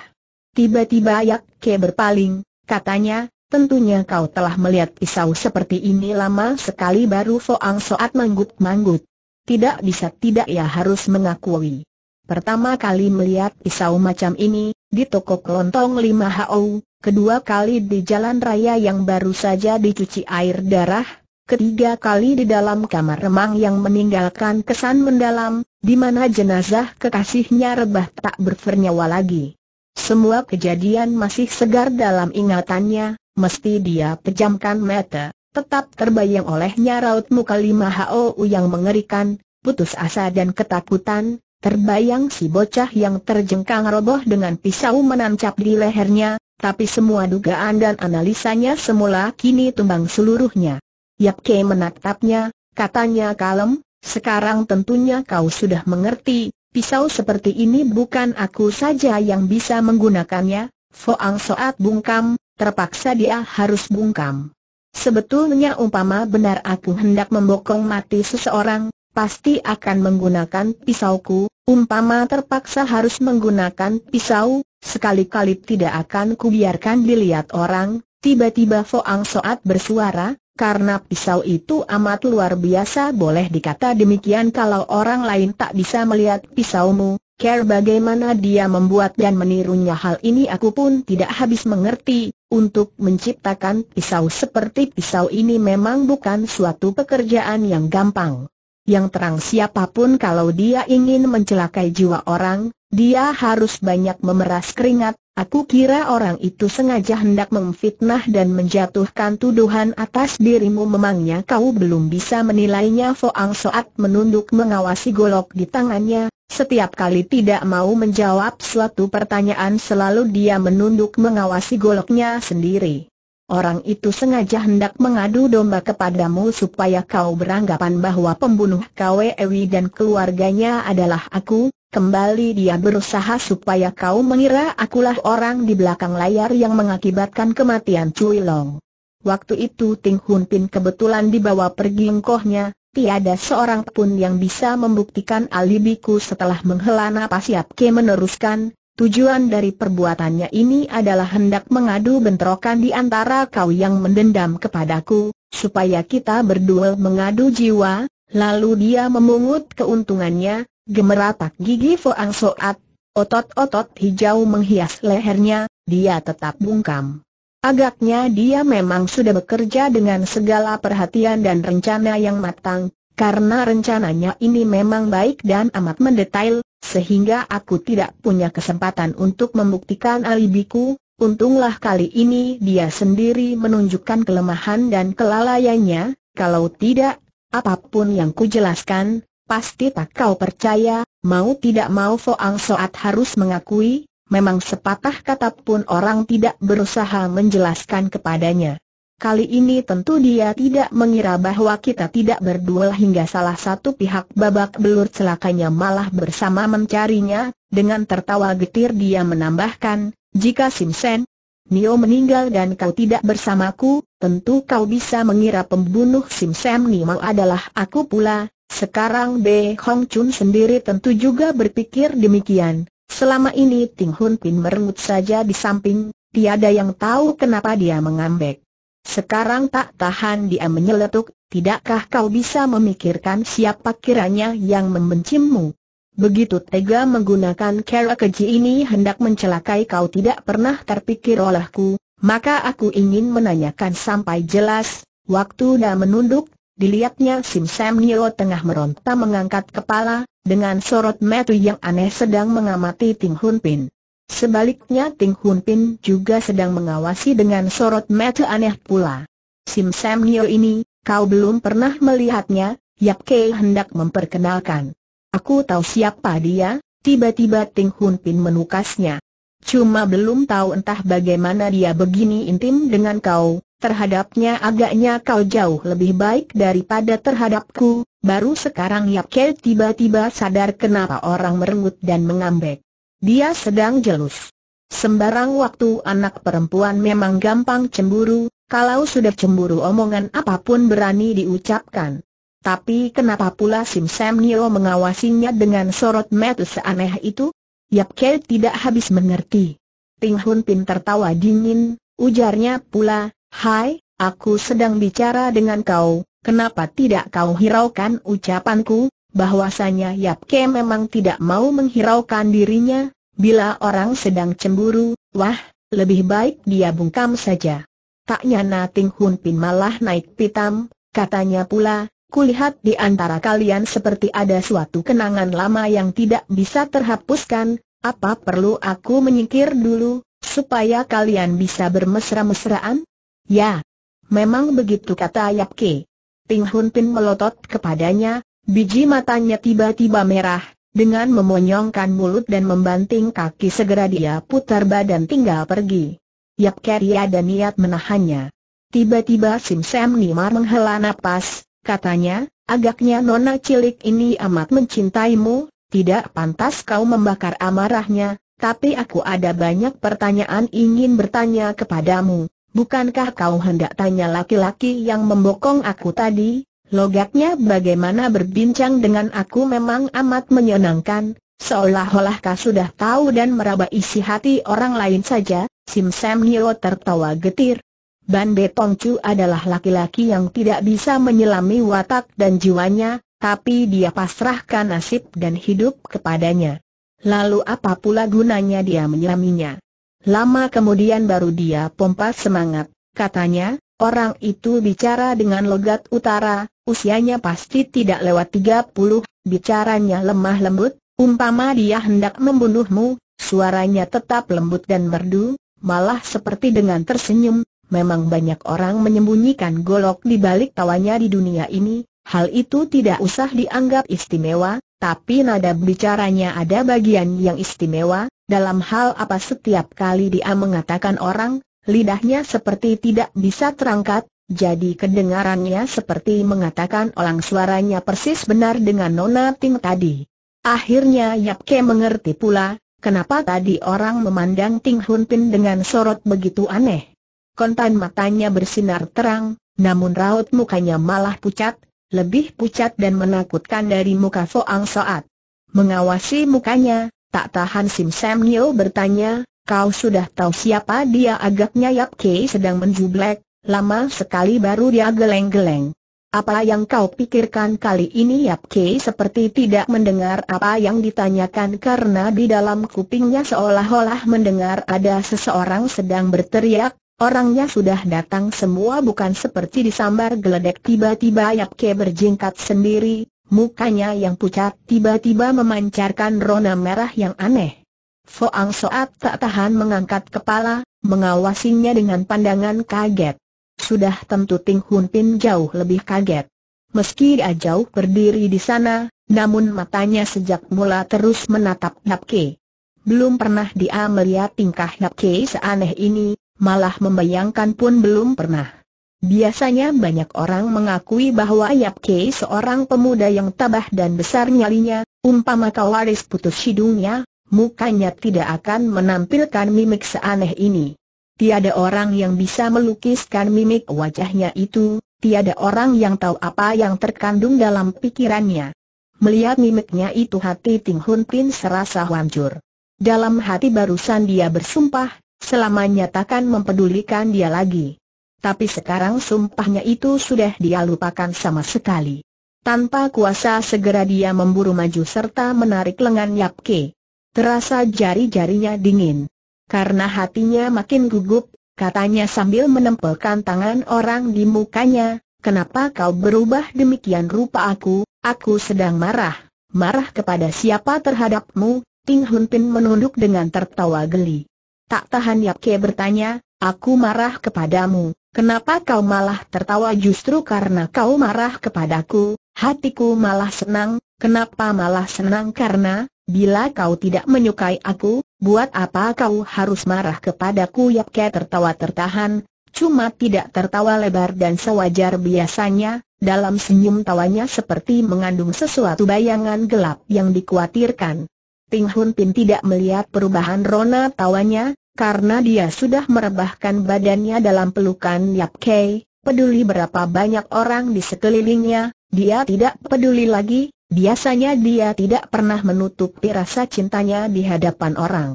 Tiba-tiba Yapke berpaling, Katanya, tentunya kau telah melihat pisau seperti ini lama sekali baru Foang Soat manggut-manggut. Tidak bisa tidak ya harus mengakui. Pertama kali melihat pisau macam ini, di toko kelontong 5 HO, kedua kali di jalan raya yang baru saja dicuci air darah, ketiga kali di dalam kamar remang yang meninggalkan kesan mendalam, di mana jenazah kekasihnya rebah tak bernyawa lagi. Semua kejadian masih segar dalam ingatannya, mesti dia pejamkan mata, tetap terbayang olehnya raut muka lima HOU yang mengerikan, putus asa dan ketakutan, terbayang si bocah yang terjengkang roboh dengan pisau menancap di lehernya, tapi semua dugaan dan analisanya semula kini tumbang seluruhnya. Yap Kei menatapnya, katanya kalem, sekarang tentunya kau sudah mengerti, pisau seperti ini bukan aku saja yang bisa menggunakannya, Foang Soat bungkam, terpaksa dia harus bungkam. Sebetulnya umpama benar aku hendak membokong mati seseorang, pasti akan menggunakan pisauku, umpama terpaksa harus menggunakan pisau, sekali-kali tidak akan kubiarkan dilihat orang, tiba-tiba Foang Soat bersuara, karena pisau itu amat luar biasa boleh dikata demikian kalau orang lain tak bisa melihat pisaumu, care bagaimana dia membuat dan menirunya hal ini aku pun tidak habis mengerti, untuk menciptakan pisau seperti pisau ini memang bukan suatu pekerjaan yang gampang. Yang terang siapapun kalau dia ingin mencelakai jiwa orang, dia harus banyak memeras keringat, aku kira orang itu sengaja hendak memfitnah dan menjatuhkan tuduhan atas dirimu memangnya kau belum bisa menilainya Foang Soat menunduk mengawasi golok di tangannya, setiap kali tidak mau menjawab suatu pertanyaan selalu dia menunduk mengawasi goloknya sendiri. Orang itu sengaja hendak mengadu domba kepadamu supaya kau beranggapan bahwa pembunuh Ewi dan keluarganya adalah aku, Kembali dia berusaha supaya kau mengira akulah orang di belakang layar yang mengakibatkan kematian Cui Long. Waktu itu Ting Hun Pin kebetulan dibawa pergi engkohnya, tiada seorang pun yang bisa membuktikan alibiku setelah menghela napas Yap Ke meneruskan, tujuan dari perbuatannya ini adalah hendak mengadu bentrokan di antara kau yang mendendam kepadaku, supaya kita berduel mengadu jiwa, lalu dia memungut keuntungannya, Gemeratak gigi Foang Soat, otot-otot hijau menghias lehernya, dia tetap bungkam. Agaknya dia memang sudah bekerja dengan segala perhatian dan rencana yang matang, karena rencananya ini memang baik dan amat mendetail, sehingga aku tidak punya kesempatan untuk membuktikan alibiku, untunglah kali ini dia sendiri menunjukkan kelemahan dan kelalaiannya, kalau tidak, apapun yang kujelaskan, pasti tak kau percaya, mau tidak mau Foang Soat harus mengakui, memang sepatah kata pun orang tidak berusaha menjelaskan kepadanya. Kali ini tentu dia tidak mengira bahwa kita tidak berduel hingga salah satu pihak babak belur celakanya malah bersama mencarinya, dengan tertawa getir dia menambahkan, jika Simsen, Nio meninggal dan kau tidak bersamaku, tentu kau bisa mengira pembunuh Sen Nio adalah aku pula, sekarang Be Hong Chun sendiri tentu juga berpikir demikian. Selama ini Ting Hun Pin merengut saja di samping, tiada yang tahu kenapa dia mengambek. Sekarang tak tahan dia menyeletuk, tidakkah kau bisa memikirkan siapa kiranya yang membencimu? Begitu tega menggunakan kera keji ini hendak mencelakai kau tidak pernah terpikir olehku, maka aku ingin menanyakan sampai jelas, waktu dah menunduk Dilihatnya Sim Sam Nio tengah meronta mengangkat kepala, dengan sorot metu yang aneh sedang mengamati Ting Hun Pin. Sebaliknya Ting Hun Pin juga sedang mengawasi dengan sorot metu aneh pula. Sim Sam Nio ini, kau belum pernah melihatnya, Yap Kei hendak memperkenalkan. Aku tahu siapa dia, tiba-tiba Ting Hun Pin menukasnya. Cuma belum tahu entah bagaimana dia begini intim dengan kau, terhadapnya agaknya kau jauh lebih baik daripada terhadapku, baru sekarang Yap Kel tiba-tiba sadar kenapa orang merengut dan mengambek. Dia sedang jelus. Sembarang waktu anak perempuan memang gampang cemburu, kalau sudah cemburu omongan apapun berani diucapkan. Tapi kenapa pula Sim Sam Nio mengawasinya dengan sorot mata seaneh itu? Yap Kel tidak habis mengerti. Ting Hun Pin tertawa dingin, ujarnya pula, Hai, aku sedang bicara dengan kau, kenapa tidak kau hiraukan ucapanku, bahwasanya Yap Ke memang tidak mau menghiraukan dirinya, bila orang sedang cemburu, wah, lebih baik dia bungkam saja. Tak nyana Ting Hun Pin malah naik pitam, katanya pula, kulihat di antara kalian seperti ada suatu kenangan lama yang tidak bisa terhapuskan, apa perlu aku menyingkir dulu, supaya kalian bisa bermesra-mesraan? Ya, memang begitu kata Yap Ke. Ping Hun Pin melotot kepadanya, biji matanya tiba-tiba merah, dengan memonyongkan mulut dan membanting kaki segera dia putar badan tinggal pergi. Yap Ke ada niat menahannya. Tiba-tiba Sim Sam Nimar menghela napas, katanya, agaknya nona cilik ini amat mencintaimu, tidak pantas kau membakar amarahnya, tapi aku ada banyak pertanyaan ingin bertanya kepadamu. Bukankah kau hendak tanya laki-laki yang membokong aku tadi? Logaknya bagaimana berbincang dengan aku memang amat menyenangkan, seolah-olah kau sudah tahu dan meraba isi hati orang lain saja, Sim Sam Nio tertawa getir. Ban Betong Chu adalah laki-laki yang tidak bisa menyelami watak dan jiwanya, tapi dia pasrahkan nasib dan hidup kepadanya. Lalu apa pula gunanya dia menyelaminya? Lama kemudian baru dia pompa semangat, katanya, orang itu bicara dengan logat utara, usianya pasti tidak lewat 30, bicaranya lemah lembut, umpama dia hendak membunuhmu, suaranya tetap lembut dan merdu, malah seperti dengan tersenyum, memang banyak orang menyembunyikan golok di balik tawanya di dunia ini, hal itu tidak usah dianggap istimewa, tapi nada bicaranya ada bagian yang istimewa, dalam hal apa setiap kali dia mengatakan orang, lidahnya seperti tidak bisa terangkat, jadi kedengarannya seperti mengatakan orang suaranya persis benar dengan Nona Ting tadi. Akhirnya Yap Ke mengerti pula, kenapa tadi orang memandang Ting Hun Pin dengan sorot begitu aneh. Kontan matanya bersinar terang, namun raut mukanya malah pucat, lebih pucat dan menakutkan dari muka Foang Soat. Mengawasi mukanya, Tak tahan Sim Sam Neo bertanya, kau sudah tahu siapa dia agaknya Yap Kei sedang menjublek, lama sekali baru dia geleng-geleng. Apa yang kau pikirkan kali ini Yap Kei seperti tidak mendengar apa yang ditanyakan karena di dalam kupingnya seolah-olah mendengar ada seseorang sedang berteriak, orangnya sudah datang semua bukan seperti disambar geledek tiba-tiba Yap Kei berjingkat sendiri, mukanya yang pucat tiba-tiba memancarkan rona merah yang aneh. Foang Soat tak tahan mengangkat kepala, mengawasinya dengan pandangan kaget. Sudah tentu Ting Hun Pin jauh lebih kaget. Meski dia jauh berdiri di sana, namun matanya sejak mula terus menatap Yap Ke. Belum pernah dia melihat tingkah Yap Ke seaneh ini, malah membayangkan pun belum pernah. Biasanya banyak orang mengakui bahwa Yap Kei seorang pemuda yang tabah dan besar nyalinya, umpama kawaris putus hidungnya, mukanya tidak akan menampilkan mimik seaneh ini. Tiada orang yang bisa melukiskan mimik wajahnya itu, tiada orang yang tahu apa yang terkandung dalam pikirannya. Melihat mimiknya itu hati Ting Hun Pin serasa hancur. Dalam hati barusan dia bersumpah, selamanya takkan mempedulikan dia lagi tapi sekarang sumpahnya itu sudah dia lupakan sama sekali. Tanpa kuasa segera dia memburu maju serta menarik lengan Yap Ke. Terasa jari-jarinya dingin. Karena hatinya makin gugup, katanya sambil menempelkan tangan orang di mukanya, kenapa kau berubah demikian rupa aku, aku sedang marah. Marah kepada siapa terhadapmu, Ting Hun Pin menunduk dengan tertawa geli. Tak tahan Yap Ke bertanya, aku marah kepadamu, Kenapa kau malah tertawa justru karena kau marah kepadaku, hatiku malah senang, kenapa malah senang karena, bila kau tidak menyukai aku, buat apa kau harus marah kepadaku Yapke tertawa tertahan, cuma tidak tertawa lebar dan sewajar biasanya, dalam senyum tawanya seperti mengandung sesuatu bayangan gelap yang dikhawatirkan. Ting Hun Pin tidak melihat perubahan rona tawanya, karena dia sudah merebahkan badannya dalam pelukan Yap Kei, peduli berapa banyak orang di sekelilingnya, dia tidak peduli lagi, biasanya dia tidak pernah menutupi rasa cintanya di hadapan orang.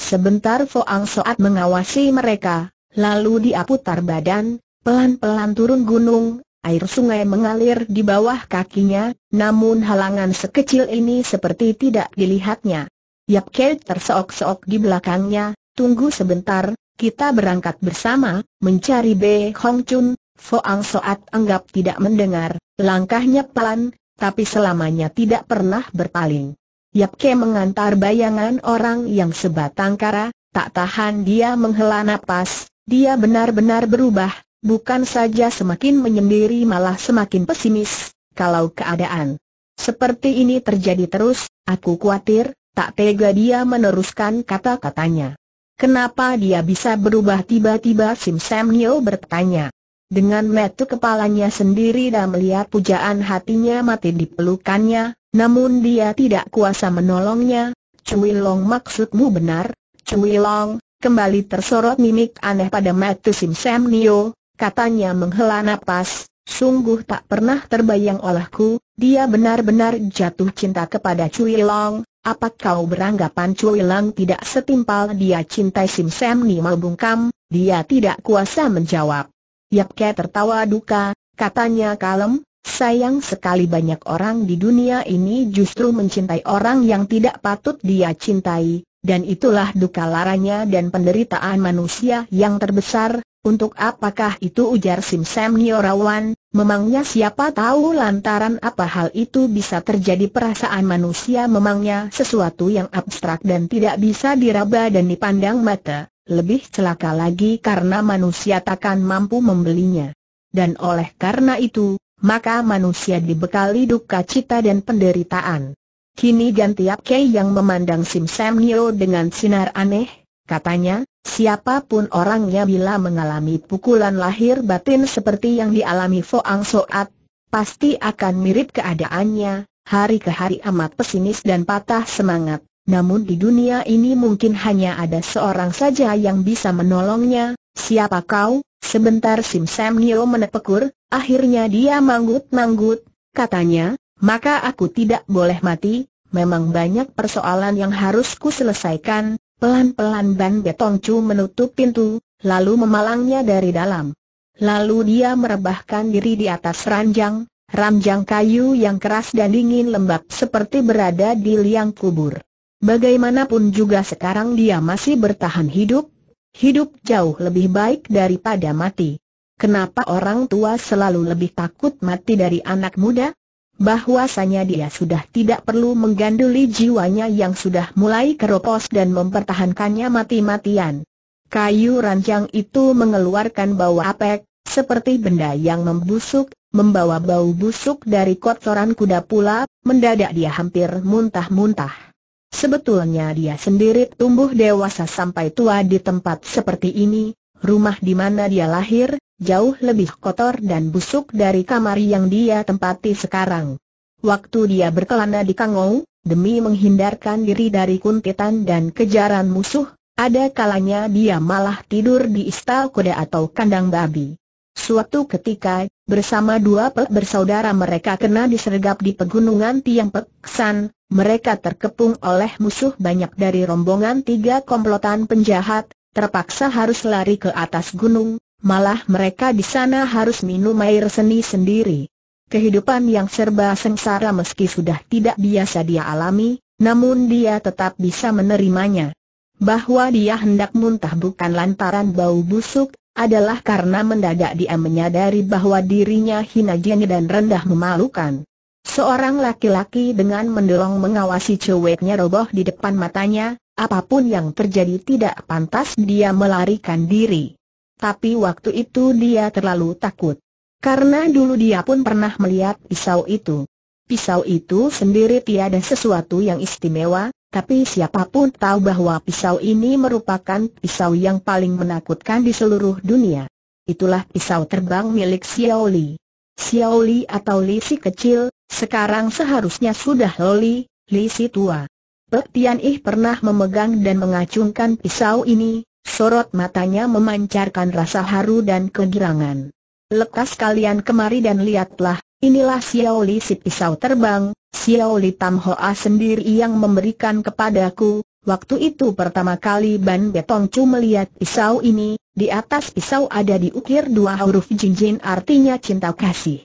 Sebentar Foang Soat mengawasi mereka, lalu dia putar badan, pelan-pelan turun gunung, air sungai mengalir di bawah kakinya, namun halangan sekecil ini seperti tidak dilihatnya. Yap Kei terseok-seok di belakangnya, tunggu sebentar, kita berangkat bersama, mencari Be Hong Chun, Foang Soat anggap tidak mendengar, langkahnya pelan, tapi selamanya tidak pernah berpaling. Yap Ke mengantar bayangan orang yang sebatang kara, tak tahan dia menghela nafas. dia benar-benar berubah, bukan saja semakin menyendiri malah semakin pesimis, kalau keadaan seperti ini terjadi terus, aku khawatir, tak tega dia meneruskan kata-katanya. Kenapa dia bisa berubah tiba-tiba Sim Sam Nio bertanya. Dengan metu kepalanya sendiri dan melihat pujaan hatinya mati di pelukannya, namun dia tidak kuasa menolongnya. Cui Long maksudmu benar? Cui Long, kembali tersorot mimik aneh pada metu Sim Sam Nio, katanya menghela napas, sungguh tak pernah terbayang olehku, dia benar-benar jatuh cinta kepada Cui Long, apa kau beranggapan Cui Lang tidak setimpal dia cintai Sim Sam Ni mau bungkam? Dia tidak kuasa menjawab. Yap Ke tertawa duka, katanya kalem, sayang sekali banyak orang di dunia ini justru mencintai orang yang tidak patut dia cintai, dan itulah duka laranya dan penderitaan manusia yang terbesar, untuk apakah itu ujar Sim Sam Niorawan, Memangnya siapa tahu lantaran apa hal itu bisa terjadi perasaan manusia memangnya sesuatu yang abstrak dan tidak bisa diraba dan dipandang mata, lebih celaka lagi karena manusia takkan mampu membelinya. Dan oleh karena itu, maka manusia dibekali duka cita dan penderitaan. Kini gantiap Kei yang memandang Sim Sam Nyo dengan sinar aneh, katanya, Siapapun orangnya bila mengalami pukulan lahir batin seperti yang dialami Foang Soat, pasti akan mirip keadaannya, hari ke hari amat pesimis dan patah semangat. Namun di dunia ini mungkin hanya ada seorang saja yang bisa menolongnya, siapa kau? Sebentar Sim Sam Nio menepekur, akhirnya dia manggut-manggut, katanya, maka aku tidak boleh mati, memang banyak persoalan yang harus ku selesaikan, Pelan-pelan Ban beton cu menutup pintu, lalu memalangnya dari dalam. Lalu dia merebahkan diri di atas ranjang, ranjang kayu yang keras dan dingin lembab seperti berada di liang kubur. Bagaimanapun juga sekarang dia masih bertahan hidup, hidup jauh lebih baik daripada mati. Kenapa orang tua selalu lebih takut mati dari anak muda? bahwasanya dia sudah tidak perlu mengganduli jiwanya yang sudah mulai keropos dan mempertahankannya mati-matian. Kayu ranjang itu mengeluarkan bau apek, seperti benda yang membusuk, membawa bau busuk dari kotoran kuda pula, mendadak dia hampir muntah-muntah. Sebetulnya dia sendiri tumbuh dewasa sampai tua di tempat seperti ini, rumah di mana dia lahir, jauh lebih kotor dan busuk dari kamar yang dia tempati sekarang. Waktu dia berkelana di Kangou, demi menghindarkan diri dari kuntitan dan kejaran musuh, ada kalanya dia malah tidur di istal kuda atau kandang babi. Suatu ketika, bersama dua pek bersaudara mereka kena disergap di pegunungan Tiang Peksan, mereka terkepung oleh musuh banyak dari rombongan tiga komplotan penjahat, terpaksa harus lari ke atas gunung, Malah mereka di sana harus minum air seni sendiri. Kehidupan yang serba sengsara meski sudah tidak biasa dia alami, namun dia tetap bisa menerimanya. Bahwa dia hendak muntah bukan lantaran bau busuk, adalah karena mendadak dia menyadari bahwa dirinya hina jeni dan rendah memalukan. Seorang laki-laki dengan mendorong mengawasi ceweknya roboh di depan matanya, apapun yang terjadi tidak pantas dia melarikan diri. Tapi waktu itu dia terlalu takut. Karena dulu dia pun pernah melihat pisau itu. Pisau itu sendiri tiada sesuatu yang istimewa, tapi siapapun tahu bahwa pisau ini merupakan pisau yang paling menakutkan di seluruh dunia. Itulah pisau terbang milik Xiao Li. Xiao Li atau Li si kecil, sekarang seharusnya sudah Loli, Li si tua. Pek Tian Ih pernah memegang dan mengacungkan pisau ini, sorot matanya memancarkan rasa haru dan kegirangan. Lekas kalian kemari dan lihatlah, inilah Li si pisau terbang, Xiao Li Tam Hoa sendiri yang memberikan kepadaku. Waktu itu pertama kali Ban Betong Chu melihat pisau ini, di atas pisau ada diukir dua huruf Jin Jin, artinya cinta kasih.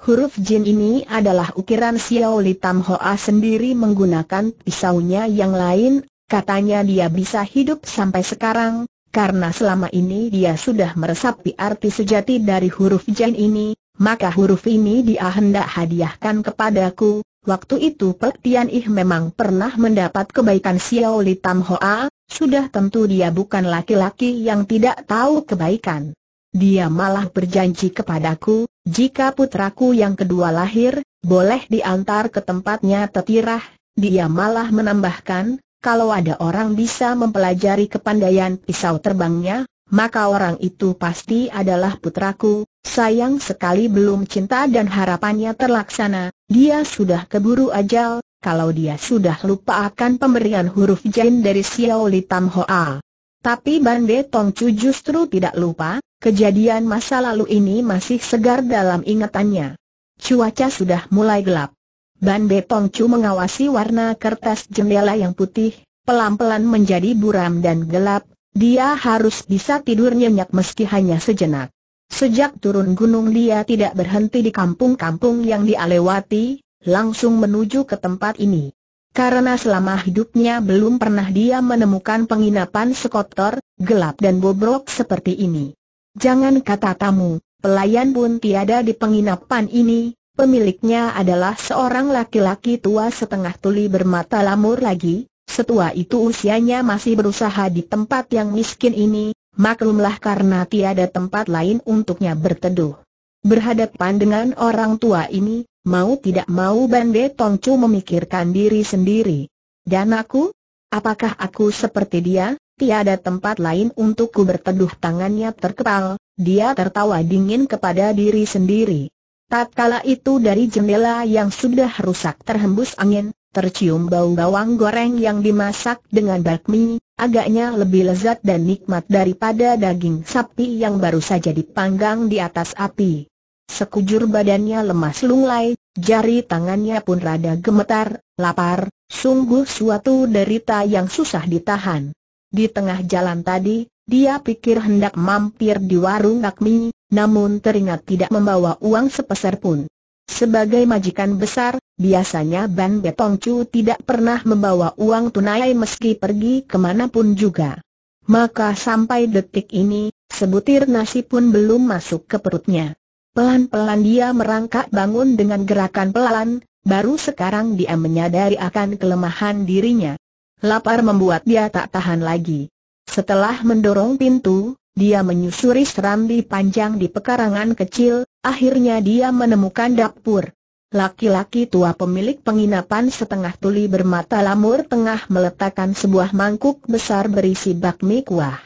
Huruf jin ini adalah ukiran Xiao Li Tam Hoa sendiri menggunakan pisaunya yang lain Katanya dia bisa hidup sampai sekarang, karena selama ini dia sudah meresapi arti sejati dari huruf Jen ini, maka huruf ini dia hendak hadiahkan kepadaku. Waktu itu Pek Tian Ih memang pernah mendapat kebaikan Xiao Li Tam Hoa, sudah tentu dia bukan laki-laki yang tidak tahu kebaikan. Dia malah berjanji kepadaku, jika putraku yang kedua lahir, boleh diantar ke tempatnya tetirah, dia malah menambahkan, kalau ada orang bisa mempelajari kepandaian pisau terbangnya, maka orang itu pasti adalah putraku, sayang sekali belum cinta dan harapannya terlaksana, dia sudah keburu ajal, kalau dia sudah lupa akan pemberian huruf jin dari Xiao Li Tam Hoa. Tapi Bande Tong Chu justru tidak lupa, kejadian masa lalu ini masih segar dalam ingatannya. Cuaca sudah mulai gelap. Ban Bepong Chu mengawasi warna kertas jendela yang putih, pelan-pelan menjadi buram dan gelap, dia harus bisa tidur nyenyak meski hanya sejenak. Sejak turun gunung dia tidak berhenti di kampung-kampung yang dialewati, langsung menuju ke tempat ini. Karena selama hidupnya belum pernah dia menemukan penginapan sekotor, gelap dan bobrok seperti ini. Jangan kata tamu, pelayan pun tiada di penginapan ini, Pemiliknya adalah seorang laki-laki tua setengah tuli bermata lamur lagi, setua itu usianya masih berusaha di tempat yang miskin ini, maklumlah karena tiada tempat lain untuknya berteduh. Berhadapan dengan orang tua ini, mau tidak mau Bande Tongcu memikirkan diri sendiri. Dan aku? Apakah aku seperti dia? Tiada tempat lain untukku berteduh tangannya terkepal, dia tertawa dingin kepada diri sendiri. Tatkala itu dari jendela yang sudah rusak terhembus angin, tercium bau bawang goreng yang dimasak dengan bakmi, agaknya lebih lezat dan nikmat daripada daging sapi yang baru saja dipanggang di atas api. Sekujur badannya lemas lunglai, jari tangannya pun rada gemetar, lapar, sungguh suatu derita yang susah ditahan. Di tengah jalan tadi, dia pikir hendak mampir di warung bakmi, namun teringat tidak membawa uang sepeser pun. Sebagai majikan besar, biasanya Ban Betong Chu tidak pernah membawa uang tunai meski pergi kemanapun juga. Maka sampai detik ini, sebutir nasi pun belum masuk ke perutnya. Pelan-pelan dia merangkak bangun dengan gerakan pelan, baru sekarang dia menyadari akan kelemahan dirinya. Lapar membuat dia tak tahan lagi. Setelah mendorong pintu, dia menyusuri serambi panjang di pekarangan kecil, akhirnya dia menemukan dapur. Laki-laki tua pemilik penginapan setengah tuli bermata lamur tengah meletakkan sebuah mangkuk besar berisi bakmi kuah.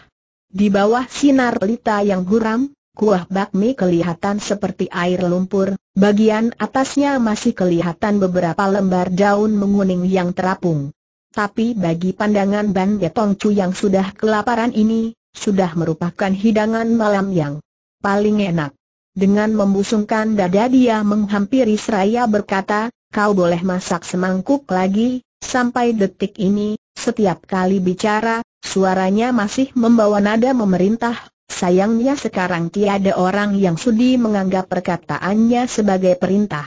Di bawah sinar pelita yang guram, kuah bakmi kelihatan seperti air lumpur, bagian atasnya masih kelihatan beberapa lembar daun menguning yang terapung. Tapi bagi pandangan Ban Getong Cu yang sudah kelaparan ini, sudah merupakan hidangan malam yang paling enak. Dengan membusungkan dada dia menghampiri seraya berkata, kau boleh masak semangkuk lagi, sampai detik ini, setiap kali bicara, suaranya masih membawa nada memerintah. Sayangnya sekarang tiada orang yang sudi menganggap perkataannya sebagai perintah.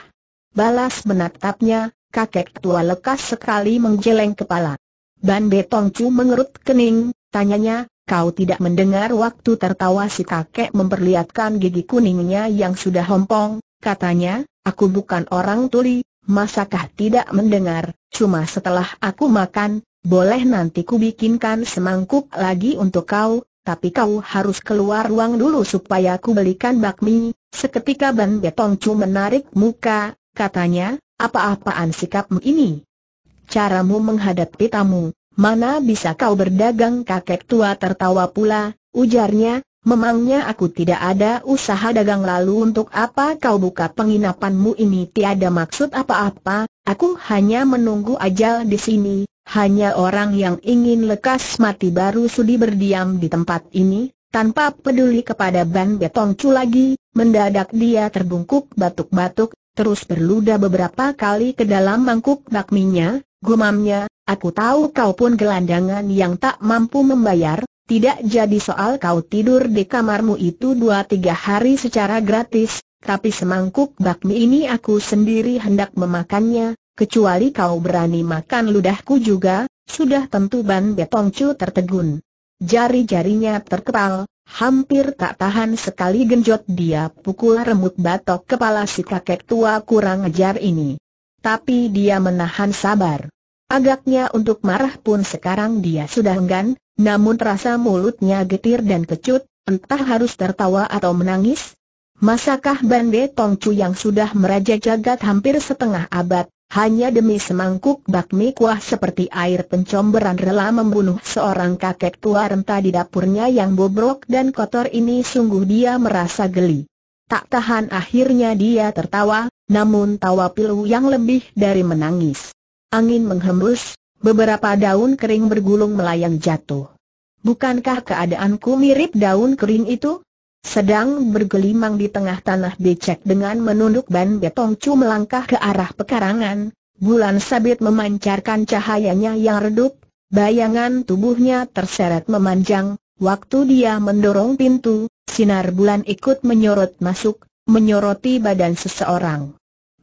Balas menatapnya, kakek tua lekas sekali menjeleng kepala. Ban Betongcu mengerut kening, tanyanya, Kau tidak mendengar waktu tertawa si kakek memperlihatkan gigi kuningnya yang sudah hompong, katanya, aku bukan orang tuli, masakah tidak mendengar, cuma setelah aku makan, boleh nanti kubikinkan semangkuk lagi untuk kau, tapi kau harus keluar ruang dulu supaya aku belikan bakmi. Seketika Ban Betongcu menarik muka, katanya, apa-apaan sikapmu ini? Caramu menghadapi tamu, Mana bisa kau berdagang kakek tua tertawa pula, ujarnya, memangnya aku tidak ada usaha dagang lalu untuk apa kau buka penginapanmu ini tiada maksud apa-apa, aku hanya menunggu ajal di sini, hanya orang yang ingin lekas mati baru sudi berdiam di tempat ini, tanpa peduli kepada ban betong cu lagi, mendadak dia terbungkuk batuk-batuk, terus berluda beberapa kali ke dalam mangkuk bakminya, gumamnya, Aku tahu kau pun gelandangan yang tak mampu membayar, tidak jadi soal kau tidur di kamarmu itu dua tiga hari secara gratis, tapi semangkuk bakmi ini aku sendiri hendak memakannya, kecuali kau berani makan ludahku juga, sudah tentu Ban Betongcu tertegun. Jari-jarinya terkepal, hampir tak tahan sekali genjot dia pukul remuk batok kepala si kakek tua kurang ajar ini. Tapi dia menahan sabar. Agaknya untuk marah pun sekarang dia sudah enggan, namun rasa mulutnya getir dan kecut, entah harus tertawa atau menangis. Masakah Bande Tongcu yang sudah meraja jagat hampir setengah abad, hanya demi semangkuk bakmi kuah seperti air pencomberan rela membunuh seorang kakek tua renta di dapurnya yang bobrok dan kotor ini sungguh dia merasa geli. Tak tahan akhirnya dia tertawa, namun tawa pilu yang lebih dari menangis. Angin menghembus, beberapa daun kering bergulung melayang jatuh. Bukankah keadaanku mirip daun kering itu? Sedang bergelimang di tengah tanah becek dengan menunduk ban betong cu melangkah ke arah pekarangan, bulan sabit memancarkan cahayanya yang redup, bayangan tubuhnya terseret memanjang, waktu dia mendorong pintu, sinar bulan ikut menyorot masuk, menyoroti badan seseorang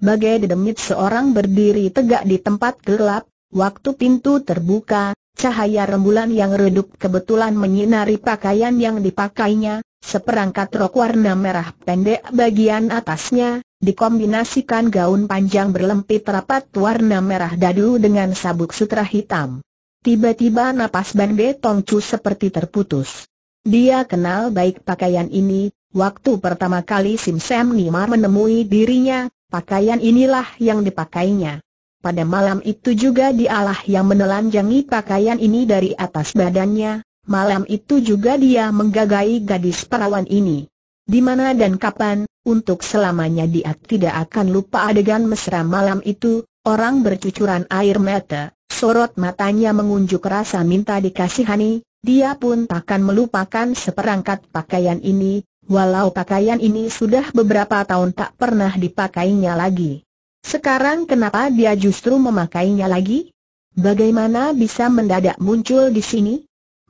bagai dedemit seorang berdiri tegak di tempat gelap, waktu pintu terbuka, cahaya rembulan yang redup kebetulan menyinari pakaian yang dipakainya, seperangkat rok warna merah pendek bagian atasnya, dikombinasikan gaun panjang berlempit rapat warna merah dadu dengan sabuk sutra hitam. Tiba-tiba napas Bande Tongcu seperti terputus. Dia kenal baik pakaian ini, waktu pertama kali Sim Sam Nimar menemui dirinya, Pakaian inilah yang dipakainya. Pada malam itu juga dialah yang menelanjangi pakaian ini dari atas badannya, malam itu juga dia menggagai gadis perawan ini. Di mana dan kapan, untuk selamanya dia tidak akan lupa adegan mesra malam itu, orang bercucuran air mata, sorot matanya mengunjuk rasa minta dikasihani, dia pun takkan melupakan seperangkat pakaian ini, walau pakaian ini sudah beberapa tahun tak pernah dipakainya lagi. Sekarang kenapa dia justru memakainya lagi? Bagaimana bisa mendadak muncul di sini?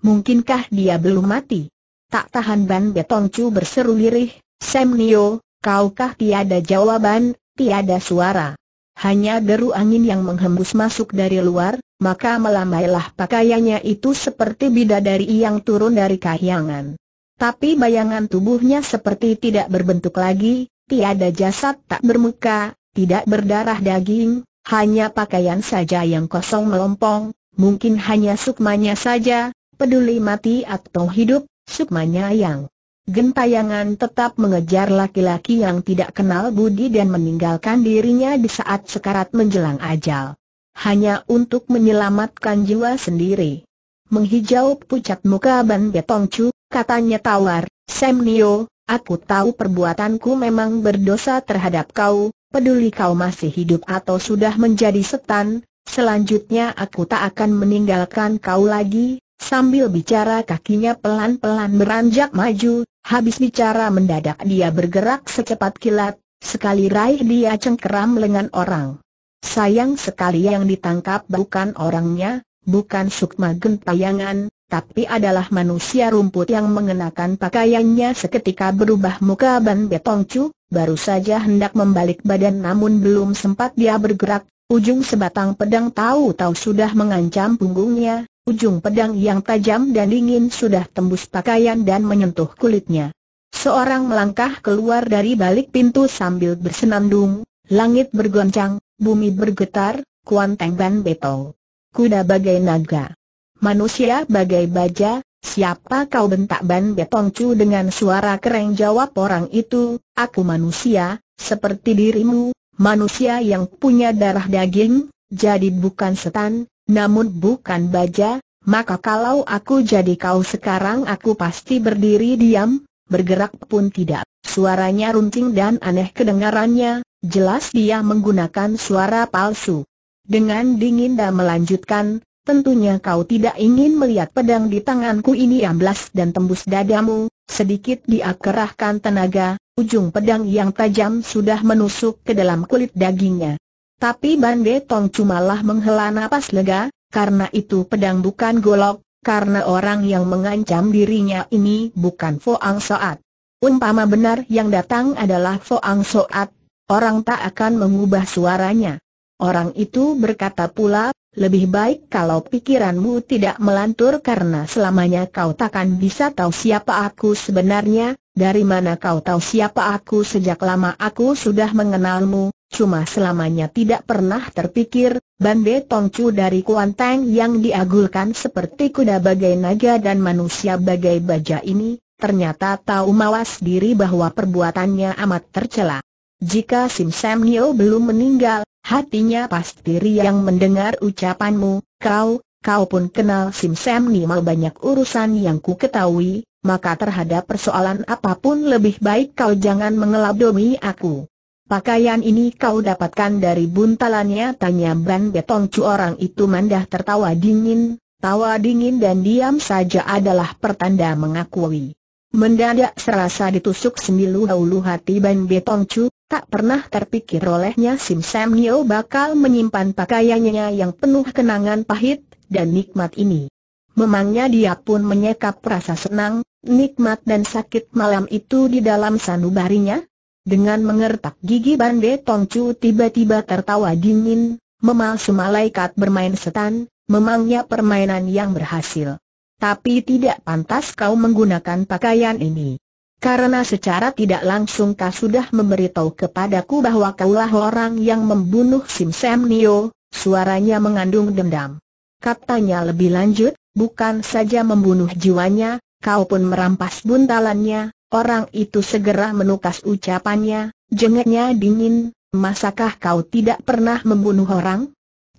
Mungkinkah dia belum mati? Tak tahan Ban Betongcu berseru lirih, Sam Nio, kaukah tiada jawaban, tiada suara. Hanya deru angin yang menghembus masuk dari luar, maka melambailah pakaiannya itu seperti bidadari yang turun dari kahyangan tapi bayangan tubuhnya seperti tidak berbentuk lagi, tiada jasad tak bermuka, tidak berdarah daging, hanya pakaian saja yang kosong melompong, mungkin hanya sukmanya saja, peduli mati atau hidup, sukmanya yang Gentayangan tetap mengejar laki-laki yang tidak kenal budi dan meninggalkan dirinya di saat sekarat menjelang ajal. Hanya untuk menyelamatkan jiwa sendiri. Menghijau pucat muka Ban Chu, katanya tawar, Sam Nio, aku tahu perbuatanku memang berdosa terhadap kau, peduli kau masih hidup atau sudah menjadi setan, selanjutnya aku tak akan meninggalkan kau lagi, Sambil bicara kakinya pelan-pelan beranjak maju, habis bicara mendadak dia bergerak secepat kilat, sekali raih dia cengkeram lengan orang. Sayang sekali yang ditangkap bukan orangnya, bukan sukma gentayangan, tapi adalah manusia rumput yang mengenakan pakaiannya seketika berubah muka Ban Betongcu, baru saja hendak membalik badan namun belum sempat dia bergerak, ujung sebatang pedang tahu-tahu sudah mengancam punggungnya, ujung pedang yang tajam dan dingin sudah tembus pakaian dan menyentuh kulitnya. Seorang melangkah keluar dari balik pintu sambil bersenandung, langit bergoncang, bumi bergetar, Kuanteng Ban Betong kuda bagai naga. Manusia bagai baja, siapa kau bentak Ban cu dengan suara kering jawab orang itu, aku manusia, seperti dirimu, manusia yang punya darah daging, jadi bukan setan, namun bukan baja, maka kalau aku jadi kau sekarang aku pasti berdiri diam, bergerak pun tidak. Suaranya runcing dan aneh kedengarannya, jelas dia menggunakan suara palsu. Dengan dingin dan melanjutkan, tentunya kau tidak ingin melihat pedang di tanganku ini amblas dan tembus dadamu, sedikit diakerahkan tenaga, ujung pedang yang tajam sudah menusuk ke dalam kulit dagingnya. Tapi Ban Tong cumalah menghela napas lega, karena itu pedang bukan golok, karena orang yang mengancam dirinya ini bukan Foang Soat. Umpama benar yang datang adalah Foang Soat, orang tak akan mengubah suaranya. Orang itu berkata pula, lebih baik kalau pikiranmu tidak melantur karena selamanya kau takkan bisa tahu siapa aku sebenarnya, dari mana kau tahu siapa aku sejak lama aku sudah mengenalmu, cuma selamanya tidak pernah terpikir, Bande Tongcu dari Kuanteng yang diagulkan seperti kuda bagai naga dan manusia bagai baja ini, ternyata tahu mawas diri bahwa perbuatannya amat tercela. Jika Sim Sam Nio belum meninggal, hatinya pasti riang mendengar ucapanmu, kau, kau pun kenal Sim Sam Nio banyak urusan yang ku ketahui, maka terhadap persoalan apapun lebih baik kau jangan mengelabui aku. Pakaian ini kau dapatkan dari buntalannya tanya Ban Betong Cu orang itu mandah tertawa dingin, tawa dingin dan diam saja adalah pertanda mengakui. Mendadak serasa ditusuk sembilu haulu hati Ban Betong Cu, Tak pernah terpikir olehnya Sim Sam Nyo bakal menyimpan pakaiannya yang penuh kenangan pahit dan nikmat ini. Memangnya dia pun menyekap rasa senang, nikmat dan sakit malam itu di dalam sanubarinya? Dengan mengertak gigi Bande Tongcu tiba-tiba tertawa dingin, memalsu malaikat bermain setan, memangnya permainan yang berhasil. Tapi tidak pantas kau menggunakan pakaian ini. Karena secara tidak langsung kau sudah memberitahu kepadaku bahwa kaulah orang yang membunuh Sim Sam Nio, suaranya mengandung dendam. Katanya lebih lanjut, bukan saja membunuh jiwanya, kau pun merampas buntalannya, orang itu segera menukas ucapannya, jengeknya dingin, masakah kau tidak pernah membunuh orang?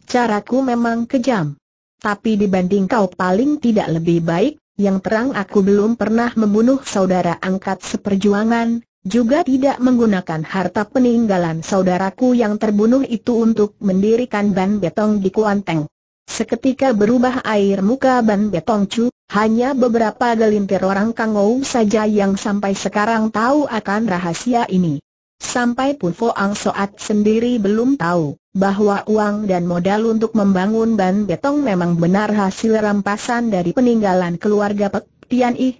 Caraku memang kejam. Tapi dibanding kau paling tidak lebih baik, yang terang aku belum pernah membunuh saudara angkat seperjuangan, juga tidak menggunakan harta peninggalan saudaraku yang terbunuh itu untuk mendirikan ban betong di Kuanteng. Seketika berubah air muka ban betong cu, hanya beberapa gelintir orang Kangou saja yang sampai sekarang tahu akan rahasia ini. Sampai pun Foang Soat sendiri belum tahu bahwa uang dan modal untuk membangun ban betong memang benar hasil rampasan dari peninggalan keluarga Pek Tian I.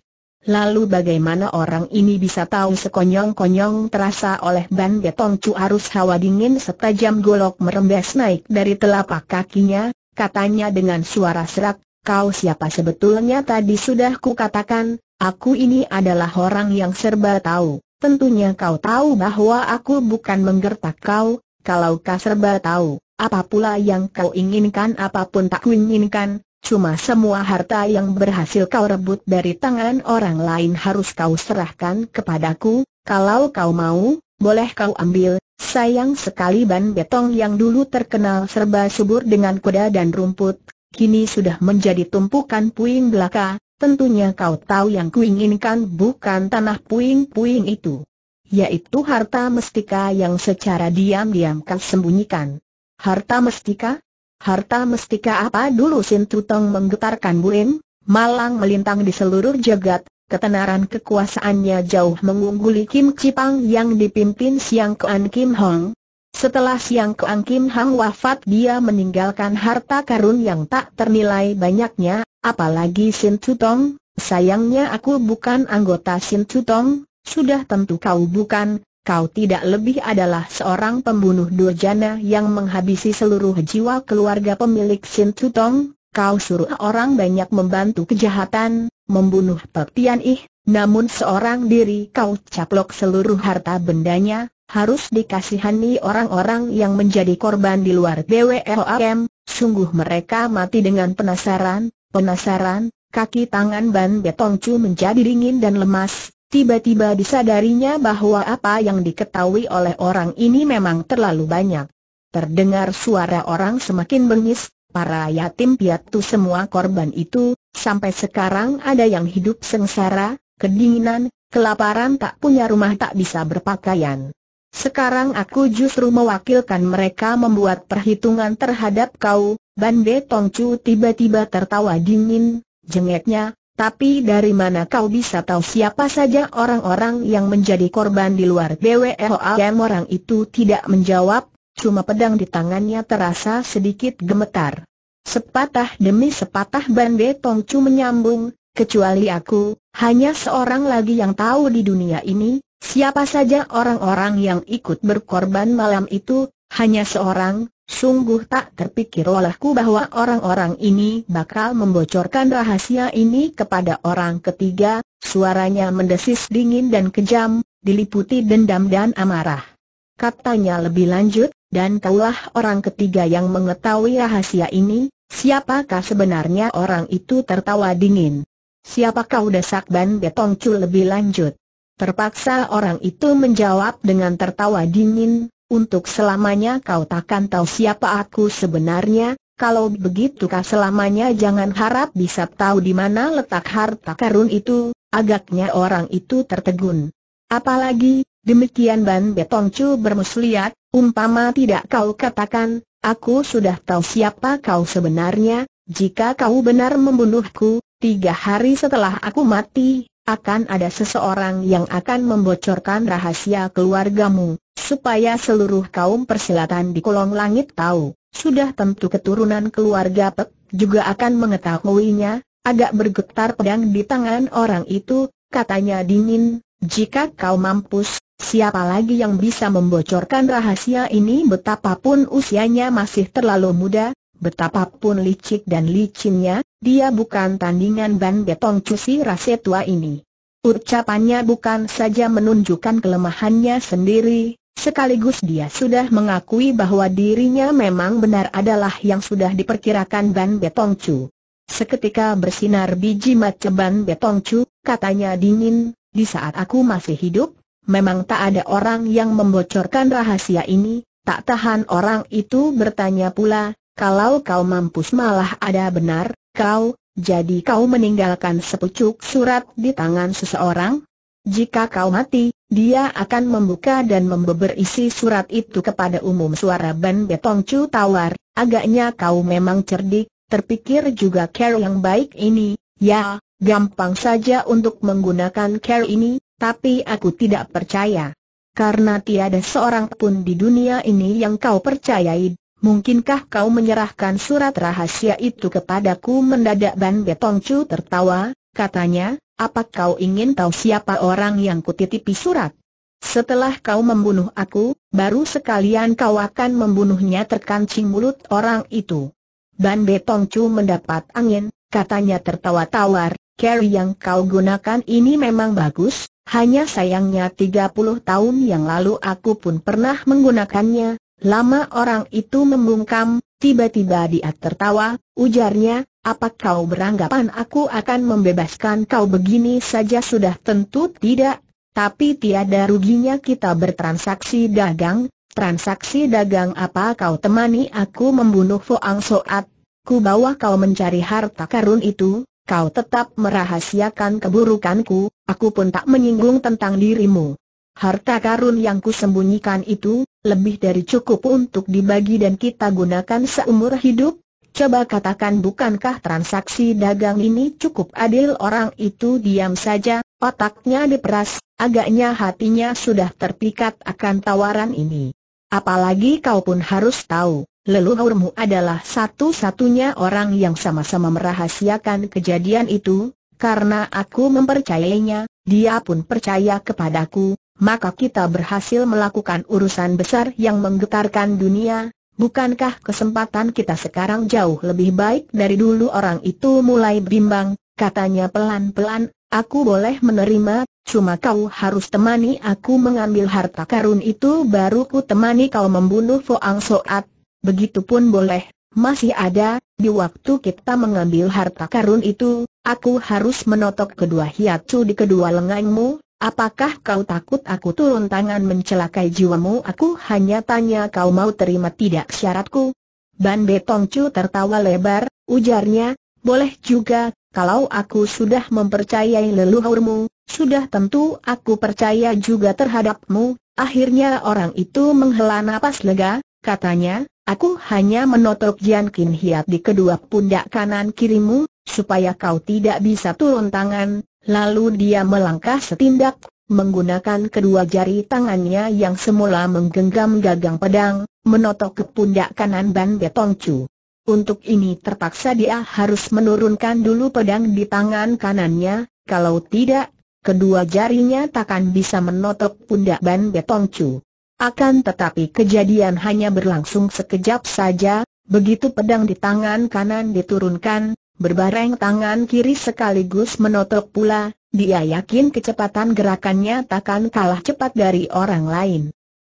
Lalu bagaimana orang ini bisa tahu sekonyong-konyong terasa oleh ban betong cu arus hawa dingin setajam golok merembes naik dari telapak kakinya, katanya dengan suara serak, kau siapa sebetulnya tadi sudah kukatakan, aku ini adalah orang yang serba tahu. Tentunya kau tahu bahwa aku bukan menggertak kau, kalau kau serba tahu, apa pula yang kau inginkan apapun tak kuinginkan, cuma semua harta yang berhasil kau rebut dari tangan orang lain harus kau serahkan kepadaku, kalau kau mau, boleh kau ambil, sayang sekali ban betong yang dulu terkenal serba subur dengan kuda dan rumput, kini sudah menjadi tumpukan puing belaka, Tentunya kau tahu yang kuinginkan bukan tanah puing-puing itu. Yaitu harta mestika yang secara diam-diam kau sembunyikan. Harta mestika? Harta mestika apa dulu Sin Tutong menggetarkan buing, malang melintang di seluruh jagat, ketenaran kekuasaannya jauh mengungguli Kim Cipang yang dipimpin Siang Kuan Kim Hong. Setelah Siang Kuan Kim Hong wafat dia meninggalkan harta karun yang tak ternilai banyaknya, Apalagi Sin Tutong, sayangnya aku bukan anggota Sin Tutong, sudah tentu kau bukan, kau tidak lebih adalah seorang pembunuh durjana yang menghabisi seluruh jiwa keluarga pemilik Sin Tutong, kau suruh orang banyak membantu kejahatan, membunuh Pek Tian Ih, namun seorang diri kau caplok seluruh harta bendanya, harus dikasihani orang-orang yang menjadi korban di luar BWOAM, sungguh mereka mati dengan penasaran, Penasaran, kaki tangan Ban Betongcu menjadi dingin dan lemas, tiba-tiba disadarinya bahwa apa yang diketahui oleh orang ini memang terlalu banyak. Terdengar suara orang semakin bengis, para yatim piatu semua korban itu, sampai sekarang ada yang hidup sengsara, kedinginan, kelaparan tak punya rumah tak bisa berpakaian. Sekarang aku justru mewakilkan mereka membuat perhitungan terhadap kau, Bande Tongcu tiba-tiba tertawa dingin, jengeknya, tapi dari mana kau bisa tahu siapa saja orang-orang yang menjadi korban di luar BWLAM orang itu tidak menjawab, cuma pedang di tangannya terasa sedikit gemetar. Sepatah demi sepatah Bande Tongcu menyambung, kecuali aku, hanya seorang lagi yang tahu di dunia ini, Siapa saja orang-orang yang ikut berkorban malam itu, hanya seorang, sungguh tak terpikir olehku bahwa orang-orang ini bakal membocorkan rahasia ini kepada orang ketiga, suaranya mendesis dingin dan kejam, diliputi dendam dan amarah. Katanya lebih lanjut, dan kaulah orang ketiga yang mengetahui rahasia ini, siapakah sebenarnya orang itu tertawa dingin. Siapakah udah desak Ban lebih lanjut? Terpaksa orang itu menjawab dengan tertawa dingin, untuk selamanya kau takkan tahu siapa aku sebenarnya, kalau begitu kau selamanya jangan harap bisa tahu di mana letak harta karun itu, agaknya orang itu tertegun. Apalagi, demikian Ban Betongcu bermuslihat, umpama tidak kau katakan, aku sudah tahu siapa kau sebenarnya, jika kau benar membunuhku, tiga hari setelah aku mati, akan ada seseorang yang akan membocorkan rahasia keluargamu, supaya seluruh kaum persilatan di kolong langit tahu. Sudah tentu keturunan keluarga Pek juga akan mengetahuinya, agak bergetar pedang di tangan orang itu, katanya dingin, jika kau mampus, siapa lagi yang bisa membocorkan rahasia ini betapapun usianya masih terlalu muda, betapapun licik dan licinnya, dia bukan tandingan Ban Betong Cusi Rase tua ini. Ucapannya bukan saja menunjukkan kelemahannya sendiri, sekaligus dia sudah mengakui bahwa dirinya memang benar adalah yang sudah diperkirakan Ban Betong Cu. Seketika bersinar biji mata Ban Betong Cu, katanya dingin, di saat aku masih hidup, memang tak ada orang yang membocorkan rahasia ini, tak tahan orang itu bertanya pula, kalau kau mampus malah ada benar, Kau, jadi kau meninggalkan sepucuk surat di tangan seseorang? Jika kau mati, dia akan membuka dan membeber isi surat itu kepada umum suara Ben Betong tawar, agaknya kau memang cerdik, terpikir juga care yang baik ini, ya, gampang saja untuk menggunakan care ini, tapi aku tidak percaya. Karena tiada seorang pun di dunia ini yang kau percayai, Mungkinkah kau menyerahkan surat rahasia itu kepadaku mendadak Ban Betong Chu tertawa, katanya, apa kau ingin tahu siapa orang yang kutitipi surat? Setelah kau membunuh aku, baru sekalian kau akan membunuhnya terkancing mulut orang itu. Ban Betong Chu mendapat angin, katanya tertawa tawar, carry yang kau gunakan ini memang bagus, hanya sayangnya 30 tahun yang lalu aku pun pernah menggunakannya, Lama orang itu membungkam, tiba-tiba dia tertawa, ujarnya, apa kau beranggapan aku akan membebaskan kau begini saja sudah tentu tidak, tapi tiada ruginya kita bertransaksi dagang, transaksi dagang apa kau temani aku membunuh Foang Soat, ku bawa kau mencari harta karun itu, kau tetap merahasiakan keburukanku, aku pun tak menyinggung tentang dirimu. Harta karun yang kusembunyikan itu, lebih dari cukup untuk dibagi dan kita gunakan seumur hidup, Coba katakan bukankah transaksi dagang ini cukup adil orang itu diam saja, otaknya diperas, agaknya hatinya sudah terpikat akan tawaran ini. Apalagi kau pun harus tahu, leluhurmu adalah satu-satunya orang yang sama-sama merahasiakan kejadian itu, karena aku mempercayainya, dia pun percaya kepadaku, maka kita berhasil melakukan urusan besar yang menggetarkan dunia, bukankah kesempatan kita sekarang jauh lebih baik dari dulu orang itu mulai bimbang, katanya pelan-pelan, aku boleh menerima, cuma kau harus temani aku mengambil harta karun itu baru ku temani kau membunuh Foang Soat, begitupun boleh, masih ada, di waktu kita mengambil harta karun itu, aku harus menotok kedua hiatu di kedua lenganmu, Apakah kau takut aku turun tangan mencelakai jiwamu? Aku hanya tanya kau mau terima tidak syaratku? Ban Betongcu tertawa lebar, ujarnya, boleh juga, kalau aku sudah mempercayai leluhurmu, sudah tentu aku percaya juga terhadapmu. Akhirnya orang itu menghela napas lega, katanya, aku hanya menotok Jian Kin Hiat di kedua pundak kanan kirimu, supaya kau tidak bisa turun tangan, Lalu dia melangkah setindak, menggunakan kedua jari tangannya yang semula menggenggam gagang pedang, menotok ke pundak kanan Ban Betongcu. Untuk ini terpaksa dia harus menurunkan dulu pedang di tangan kanannya, kalau tidak, kedua jarinya takkan bisa menotok pundak Ban Betongcu. Akan tetapi kejadian hanya berlangsung sekejap saja, begitu pedang di tangan kanan diturunkan, Berbareng tangan kiri sekaligus menotok pula, dia yakin kecepatan gerakannya takkan kalah cepat dari orang lain.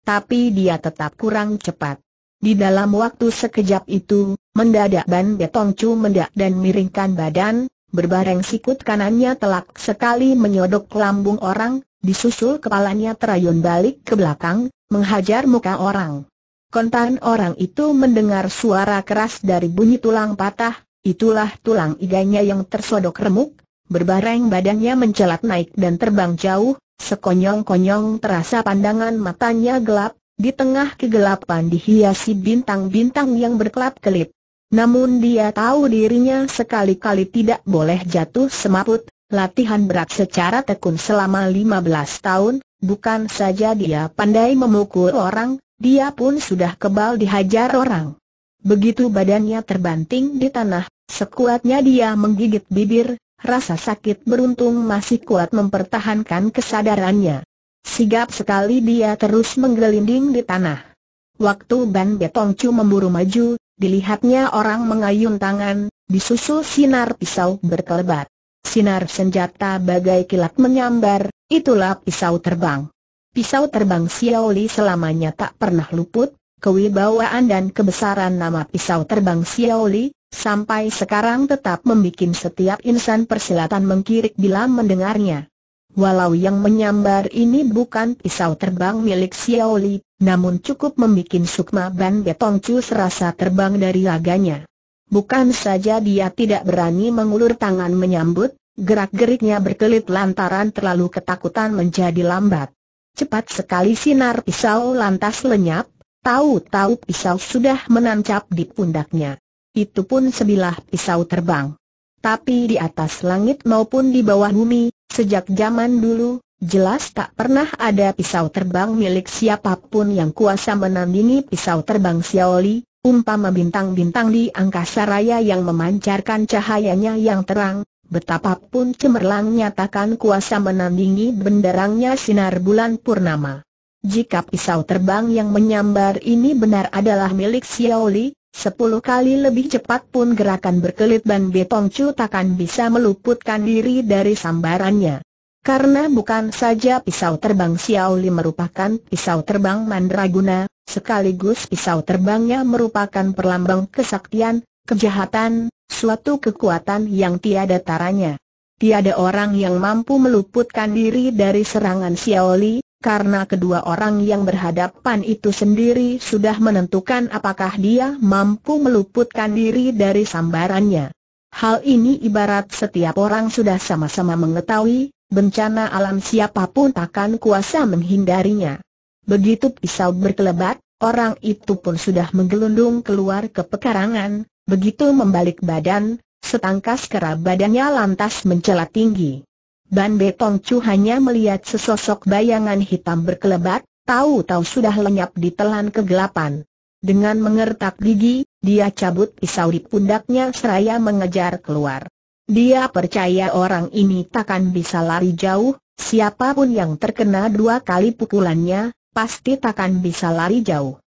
Tapi dia tetap kurang cepat. Di dalam waktu sekejap itu, mendadak Ban Betong Chu mendak dan miringkan badan, berbareng sikut kanannya telak sekali menyodok lambung orang, disusul kepalanya terayun balik ke belakang, menghajar muka orang. Kontan orang itu mendengar suara keras dari bunyi tulang patah, Itulah tulang iganya yang tersodok remuk, berbareng badannya mencelat naik dan terbang jauh, sekonyong-konyong terasa pandangan matanya gelap, di tengah kegelapan dihiasi bintang-bintang yang berkelap-kelip. Namun dia tahu dirinya sekali-kali tidak boleh jatuh semaput, latihan berat secara tekun selama 15 tahun, bukan saja dia pandai memukul orang, dia pun sudah kebal dihajar orang. Begitu badannya terbanting di tanah, Sekuatnya dia menggigit bibir, rasa sakit beruntung masih kuat mempertahankan kesadarannya. Sigap sekali dia terus menggelinding di tanah. Waktu Ban Betongcu memburu maju, dilihatnya orang mengayun tangan, disusul sinar pisau berkelebat. Sinar senjata bagai kilat menyambar, itulah pisau terbang. Pisau terbang Xiaoli selamanya tak pernah luput, kewibawaan dan kebesaran nama pisau terbang Xiaoli, Sampai sekarang tetap membuat setiap insan persilatan mengkirik bila mendengarnya. Walau yang menyambar ini bukan pisau terbang milik Xiao Li, namun cukup membuat Sukma Ban Betong Chu serasa terbang dari laganya. Bukan saja dia tidak berani mengulur tangan menyambut, gerak-geriknya berkelit lantaran terlalu ketakutan menjadi lambat. Cepat sekali sinar pisau lantas lenyap, tahu-tahu pisau sudah menancap di pundaknya itu pun sebilah pisau terbang. Tapi di atas langit maupun di bawah bumi, sejak zaman dulu, jelas tak pernah ada pisau terbang milik siapapun yang kuasa menandingi pisau terbang Xiaoli, umpama bintang-bintang di angkasa raya yang memancarkan cahayanya yang terang, betapapun cemerlang nyatakan kuasa menandingi benderangnya sinar bulan purnama. Jika pisau terbang yang menyambar ini benar adalah milik Xiaoli, Sepuluh kali lebih cepat pun gerakan berkelit ban Betong Chu takkan bisa meluputkan diri dari sambarannya. Karena bukan saja pisau terbang Xiao Li merupakan pisau terbang Mandraguna, sekaligus pisau terbangnya merupakan perlambang kesaktian, kejahatan, suatu kekuatan yang tiada taranya. Tiada orang yang mampu meluputkan diri dari serangan Xiao Li karena kedua orang yang berhadapan itu sendiri sudah menentukan apakah dia mampu meluputkan diri dari sambarannya. Hal ini ibarat setiap orang sudah sama-sama mengetahui, bencana alam siapapun takkan kuasa menghindarinya. Begitu pisau berkelebat, orang itu pun sudah menggelundung keluar ke pekarangan, begitu membalik badan, setangkas kera badannya lantas mencelat tinggi. Ban Betong Chu hanya melihat sesosok bayangan hitam berkelebat, tahu-tahu sudah lenyap di telan kegelapan. Dengan mengertak gigi, dia cabut pisau di pundaknya seraya mengejar keluar. Dia percaya orang ini takkan bisa lari jauh, siapapun yang terkena dua kali pukulannya, pasti takkan bisa lari jauh.